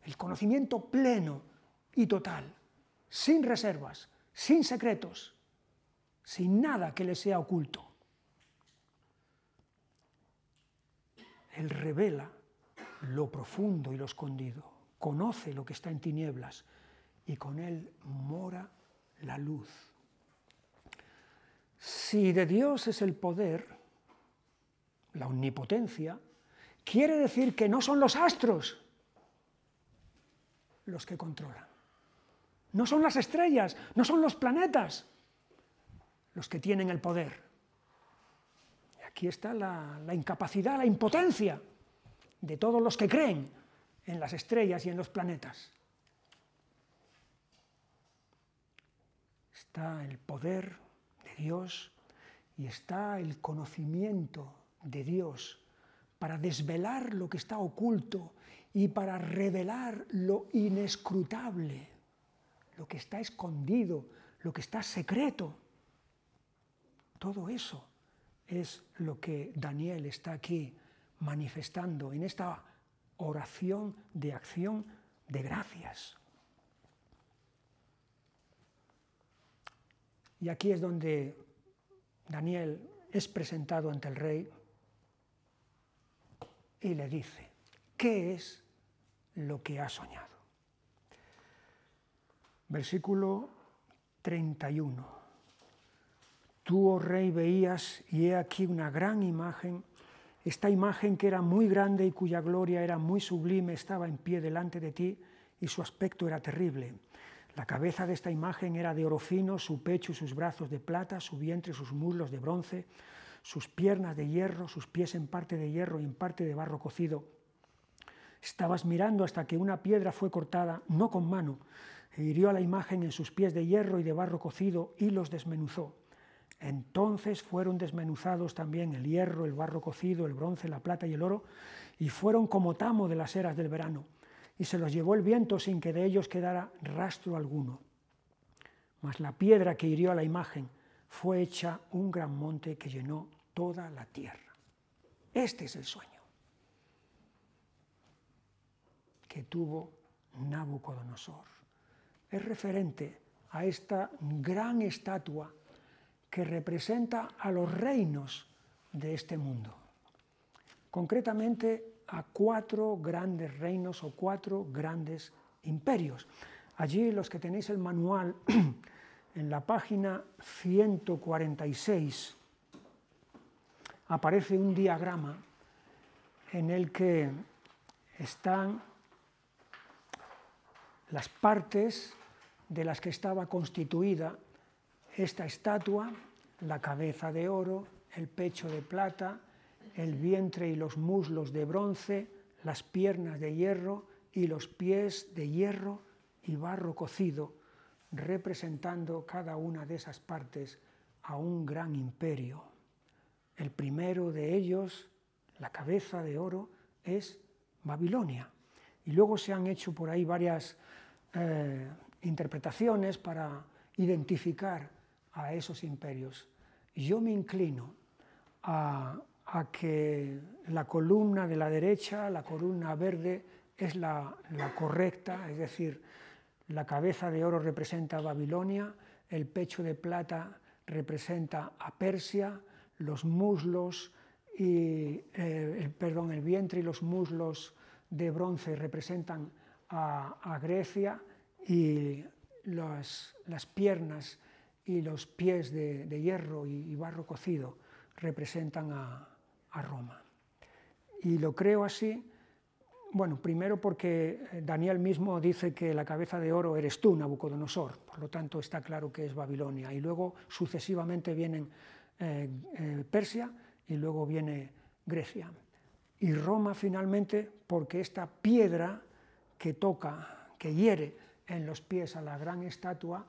A: el conocimiento pleno y total sin reservas, sin secretos, sin nada que le sea oculto. Él revela lo profundo y lo escondido, conoce lo que está en tinieblas y con él mora la luz. Si de Dios es el poder, la omnipotencia, quiere decir que no son los astros los que controlan no son las estrellas, no son los planetas los que tienen el poder. Aquí está la, la incapacidad, la impotencia de todos los que creen en las estrellas y en los planetas. Está el poder de Dios y está el conocimiento de Dios para desvelar lo que está oculto y para revelar lo inescrutable lo que está escondido, lo que está secreto. Todo eso es lo que Daniel está aquí manifestando en esta oración de acción de gracias. Y aquí es donde Daniel es presentado ante el rey y le dice, ¿qué es lo que ha soñado? Versículo 31. Tú, oh rey, veías, y he aquí una gran imagen, esta imagen que era muy grande y cuya gloria era muy sublime, estaba en pie delante de ti, y su aspecto era terrible. La cabeza de esta imagen era de oro fino, su pecho y sus brazos de plata, su vientre y sus muslos de bronce, sus piernas de hierro, sus pies en parte de hierro y en parte de barro cocido. Estabas mirando hasta que una piedra fue cortada, no con mano, e hirió a la imagen en sus pies de hierro y de barro cocido y los desmenuzó. Entonces fueron desmenuzados también el hierro, el barro cocido, el bronce, la plata y el oro, y fueron como tamo de las eras del verano, y se los llevó el viento sin que de ellos quedara rastro alguno. Mas la piedra que hirió a la imagen fue hecha un gran monte que llenó toda la tierra. Este es el sueño que tuvo Nabucodonosor es referente a esta gran estatua que representa a los reinos de este mundo, concretamente a cuatro grandes reinos o cuatro grandes imperios. Allí los que tenéis el manual en la página 146 aparece un diagrama en el que están las partes de las que estaba constituida esta estatua, la cabeza de oro, el pecho de plata, el vientre y los muslos de bronce, las piernas de hierro y los pies de hierro y barro cocido, representando cada una de esas partes a un gran imperio. El primero de ellos, la cabeza de oro, es Babilonia. Y luego se han hecho por ahí varias eh, interpretaciones para identificar a esos imperios. Yo me inclino a, que la columna de la derecha, la columna verde, es la, correcta, es decir, la cabeza de oro representa a Babilonia, el pecho de plata representa a Persia, los muslos y eh, el, perdón, el vientre y los muslos de bronce representan a Grecia, y las, piernas y los pies de, hierro y, barro cocido representan a, Roma. Y lo creo así, bueno, primero porque eh, Daniel mismo dice que la cabeza de oro eres tú, Nabucodonosor, por lo tanto está claro que es Babilonia. Y luego sucesivamente vienen eh, eh, Persia y luego viene Grecia. Y Roma finalmente porque esta piedra que toca, que hiere en los pies a la gran estatua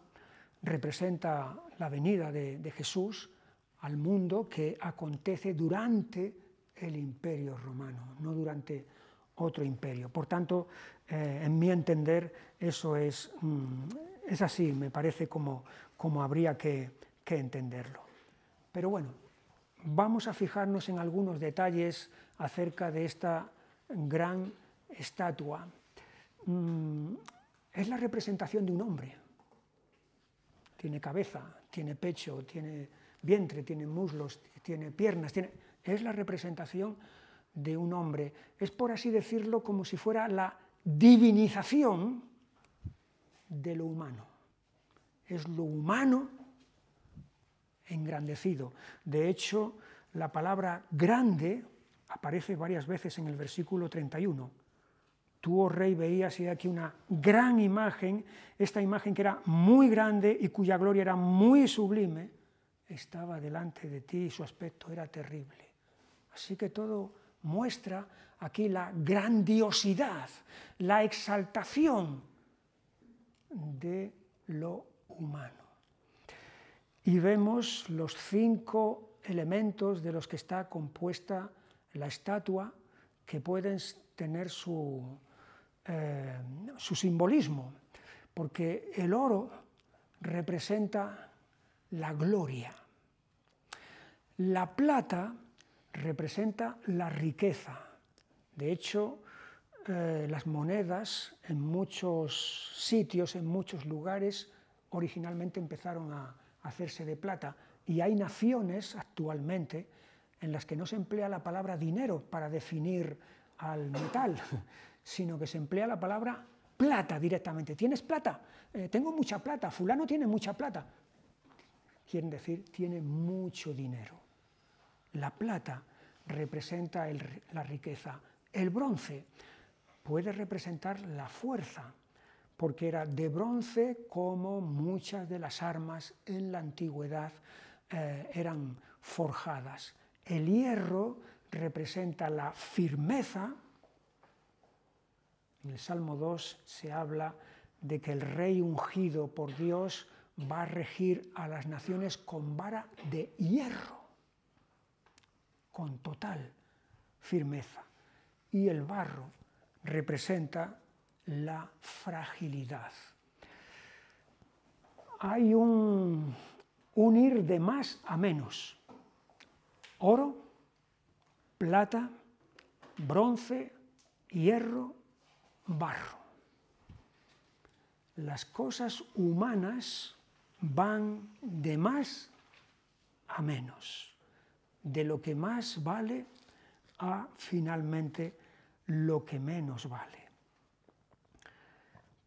A: representa la venida de, Jesús al mundo que acontece durante el imperio romano, no durante otro imperio. Por tanto, eh, en mi entender, eso es, mm, es así, me parece como, como habría que, entenderlo. Pero bueno, vamos a fijarnos en algunos detalles acerca de esta gran estatua. Mm, es la representación de un hombre. Tiene cabeza, tiene pecho, tiene vientre, tiene muslos, tiene piernas, es la representación de un hombre. Es por así decirlo como si fuera la divinización de lo humano. Es lo humano engrandecido. De hecho, la palabra grande aparece varias veces en el versículo 31 tú, oh rey, veías y aquí una gran imagen, esta imagen que era muy grande y cuya gloria era muy sublime, estaba delante de ti y su aspecto era terrible. Así que todo muestra aquí la grandiosidad, la exaltación de lo humano. Y vemos los cinco elementos de los que está compuesta la estatua que pueden tener su, eh, su simbolismo, porque el oro representa la gloria, la plata representa la riqueza. De hecho, eh, las monedas en muchos sitios, en muchos lugares, originalmente empezaron a hacerse de plata y hay naciones actualmente en las que no se emplea la palabra dinero para definir al metal. sino que se emplea la palabra plata directamente. ¿Tienes plata? Eh, tengo mucha plata. Fulano tiene mucha plata. Quieren decir, tiene mucho dinero. La plata representa la riqueza. El bronce puede representar la fuerza, porque era de bronce como muchas de las armas en la antigüedad eh, eran forjadas. El hierro representa la firmeza, en el Salmo 2 se habla de que el rey ungido por Dios va a regir a las naciones con vara de hierro, con total firmeza. Y el barro representa la fragilidad. Hay un, ir de más a menos. Oro, plata, bronce, hierro barro. Las cosas humanas van de más a menos, de lo que más vale a finalmente lo que menos vale.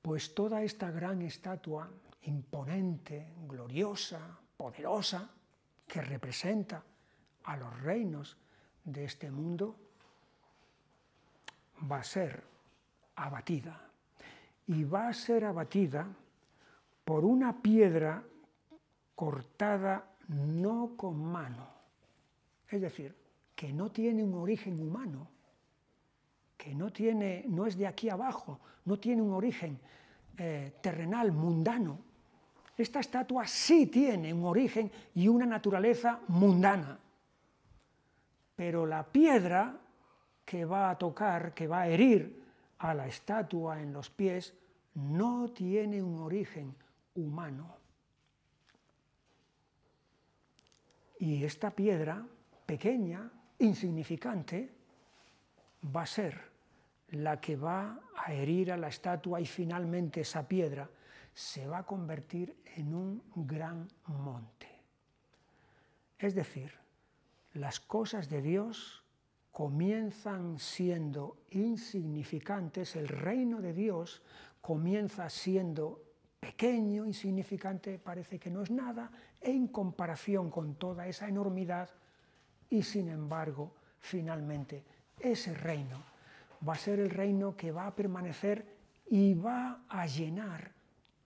A: Pues toda esta gran estatua imponente, gloriosa, poderosa, que representa a los reinos de este mundo, va a ser abatida. Y va a ser abatida por una piedra cortada no con mano. Es decir, que no tiene un origen humano, que no, tiene, no es de aquí abajo, no tiene un origen eh, terrenal, mundano. Esta estatua sí tiene un origen y una naturaleza mundana. Pero la piedra que va a tocar, que va a herir a la estatua en los pies no tiene un origen humano. Y esta piedra pequeña, insignificante, va a ser la que va a herir a la estatua y finalmente esa piedra se va a convertir en un gran monte. Es decir, las cosas de Dios comienzan siendo insignificantes, el reino de Dios comienza siendo pequeño, insignificante, parece que no es nada, en comparación con toda esa enormidad, y sin embargo, finalmente, ese reino va a ser el reino que va a permanecer y va a llenar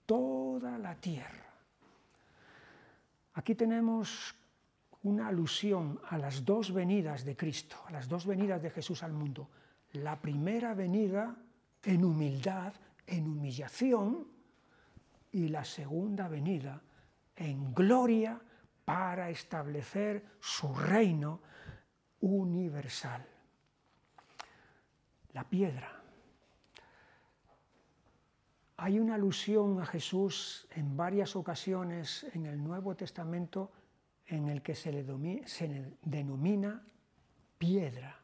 A: toda la tierra. Aquí tenemos una alusión a las dos venidas de Cristo, a las dos venidas de Jesús al mundo. La primera venida en humildad, en humillación, y la segunda venida en gloria para establecer su reino universal. La piedra. Hay una alusión a Jesús en varias ocasiones en el Nuevo Testamento en el que se le, se denomina piedra,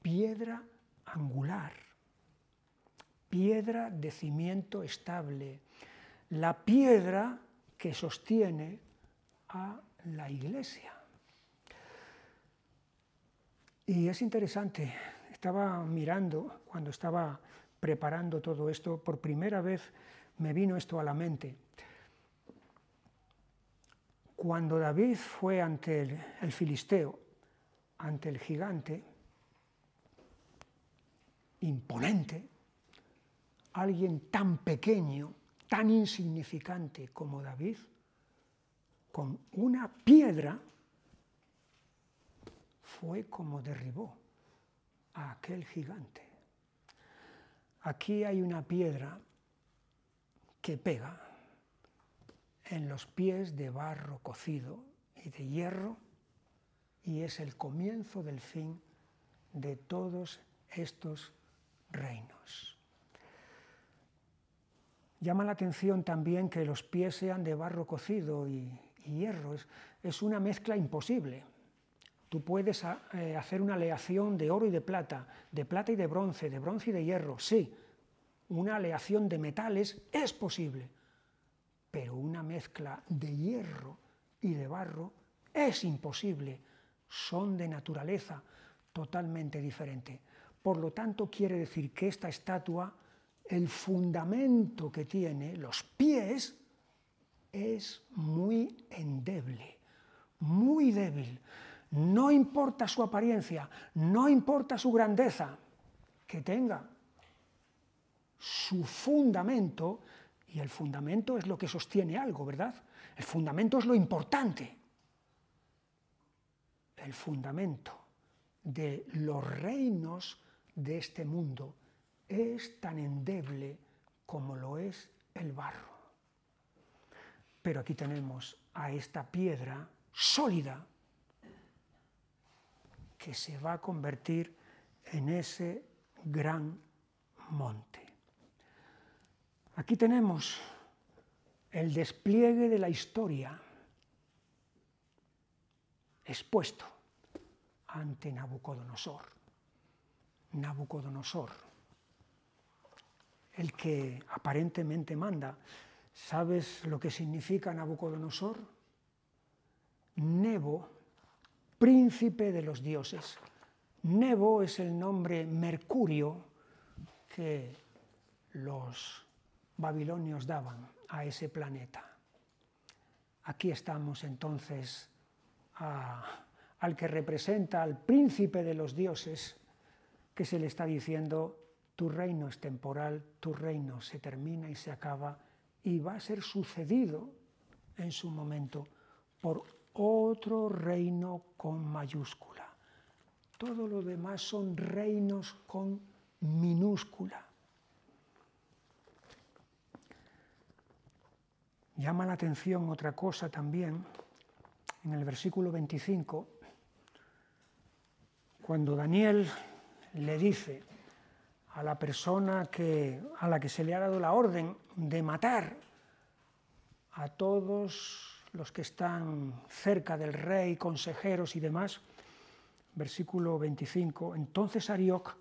A: piedra angular, piedra de cimiento estable, la piedra que sostiene a la iglesia. Y es interesante, estaba mirando cuando estaba preparando todo esto, por primera vez me vino esto a la mente. Cuando David fue ante el, filisteo, ante el gigante, imponente, alguien tan pequeño, tan insignificante como David, con una piedra, fue como derribó a aquel gigante. Aquí hay una piedra que pega, en los pies de barro cocido y de hierro, y es el comienzo del fin de todos estos reinos. Llama la atención también que los pies sean de barro cocido y, hierro. Es, una mezcla imposible. Tú puedes ah, eh, hacer una aleación de oro y de plata, de plata y de bronce, de bronce y de hierro. Sí, una aleación de metales es posible pero una mezcla de hierro y de barro es imposible, son de naturaleza totalmente diferente. Por lo tanto, quiere decir que esta estatua, el fundamento que tiene, los pies, es muy endeble, muy débil. No importa su apariencia, no importa su grandeza que tenga, su fundamento y el fundamento es lo que sostiene algo, ¿verdad? El fundamento es lo importante. El fundamento de los reinos de este mundo es tan endeble como lo es el barro. Pero aquí tenemos a esta piedra sólida que se va a convertir en ese gran monte. Aquí tenemos el despliegue de la historia expuesto ante Nabucodonosor. Nabucodonosor, el que aparentemente manda. ¿Sabes lo que significa Nabucodonosor? Nebo, príncipe de los dioses. Nebo es el nombre Mercurio que los babilonios daban a ese planeta. Aquí estamos entonces al que representa al príncipe de los dioses, que se le está diciendo, tu reino es temporal, tu reino se termina y se acaba, y va a ser sucedido en su momento por otro reino con mayúscula. Todo lo demás son reinos con minúscula. Llama la atención otra cosa también en el versículo 25, cuando Daniel le dice a la persona que, a la que se le ha dado la orden de matar a todos los que están cerca del rey, consejeros y demás, versículo 25, entonces Arioc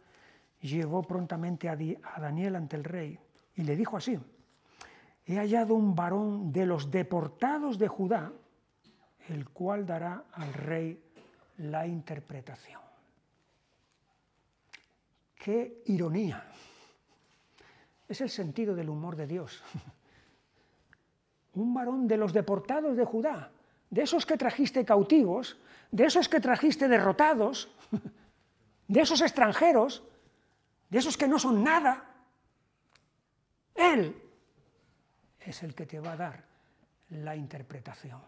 A: llevó prontamente a, Daniel ante el rey y le dijo así, he hallado un varón de los deportados de Judá, el cual dará al rey la interpretación. ¡Qué ironía! Es el sentido del humor de Dios. Un varón de los deportados de Judá, de esos que trajiste cautivos, de esos que trajiste derrotados, de esos extranjeros, de esos que no son nada. Él es el que te va a dar la interpretación.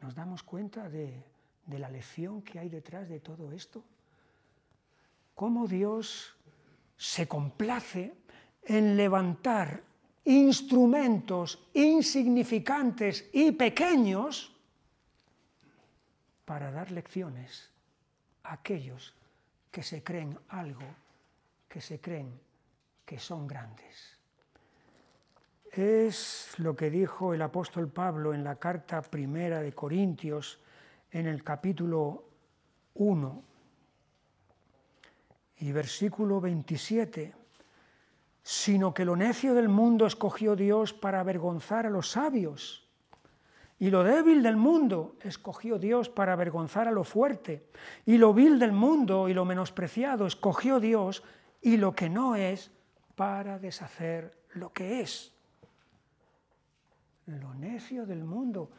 A: ¿Nos damos cuenta de, la lección que hay detrás de todo esto? ¿Cómo Dios se complace en levantar instrumentos insignificantes y pequeños para dar lecciones a aquellos que se creen algo, que se creen que son grandes es lo que dijo el apóstol Pablo en la carta primera de Corintios, en el capítulo 1 y versículo 27, sino que lo necio del mundo escogió Dios para avergonzar a los sabios. Y lo débil del mundo escogió Dios para avergonzar a lo fuerte. Y lo vil del mundo y lo menospreciado escogió Dios y lo que no es para deshacer lo que es lo necio del mundo,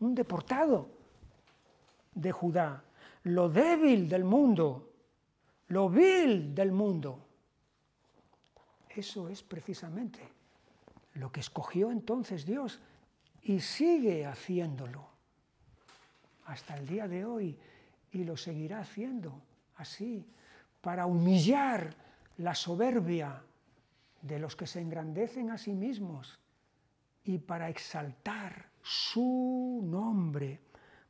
A: un deportado de Judá, lo débil del mundo, lo vil del mundo. Eso es precisamente lo que escogió entonces Dios y sigue haciéndolo hasta el día de hoy y lo seguirá haciendo así para humillar la soberbia de los que se engrandecen a sí mismos y para exaltar su nombre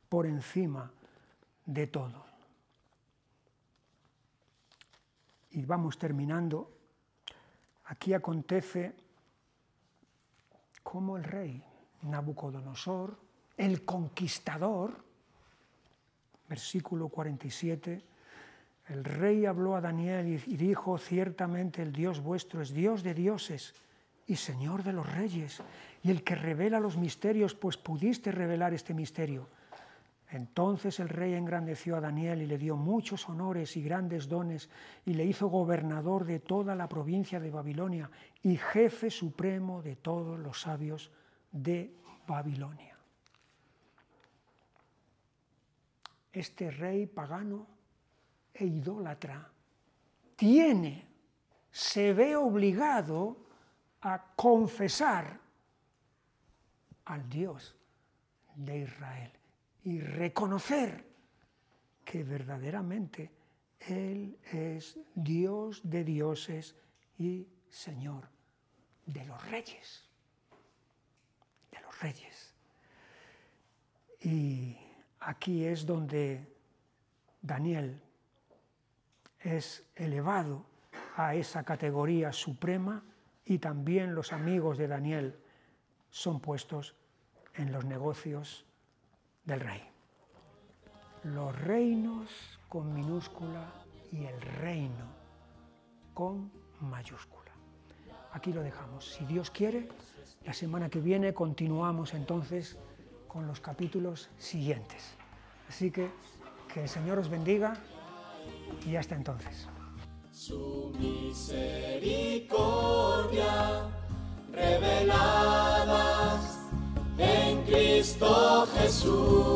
A: por encima de todo. Y vamos terminando. Aquí acontece cómo el rey Nabucodonosor, el conquistador, versículo 47, el rey habló a Daniel y dijo, ciertamente el Dios vuestro es Dios de dioses y Señor de los reyes, y el que revela los misterios, pues pudiste revelar este misterio. Entonces el rey engrandeció a Daniel y le dio muchos honores y grandes dones, y le hizo gobernador de toda la provincia de Babilonia y jefe supremo de todos los sabios de Babilonia. Este rey pagano e idólatra tiene, se ve obligado a confesar al Dios de Israel y reconocer que verdaderamente Él es Dios de dioses y Señor de los reyes, de los reyes. Y aquí es donde Daniel es elevado a esa categoría suprema y también los amigos de Daniel son puestos en los negocios del rey. Los reinos con minúscula y el reino con mayúscula. Aquí lo dejamos. Si Dios quiere, la semana que viene continuamos entonces con los capítulos siguientes. Así que que el Señor os bendiga y hasta entonces. Su misericordia
B: reveladas
A: en Cristo Jesús.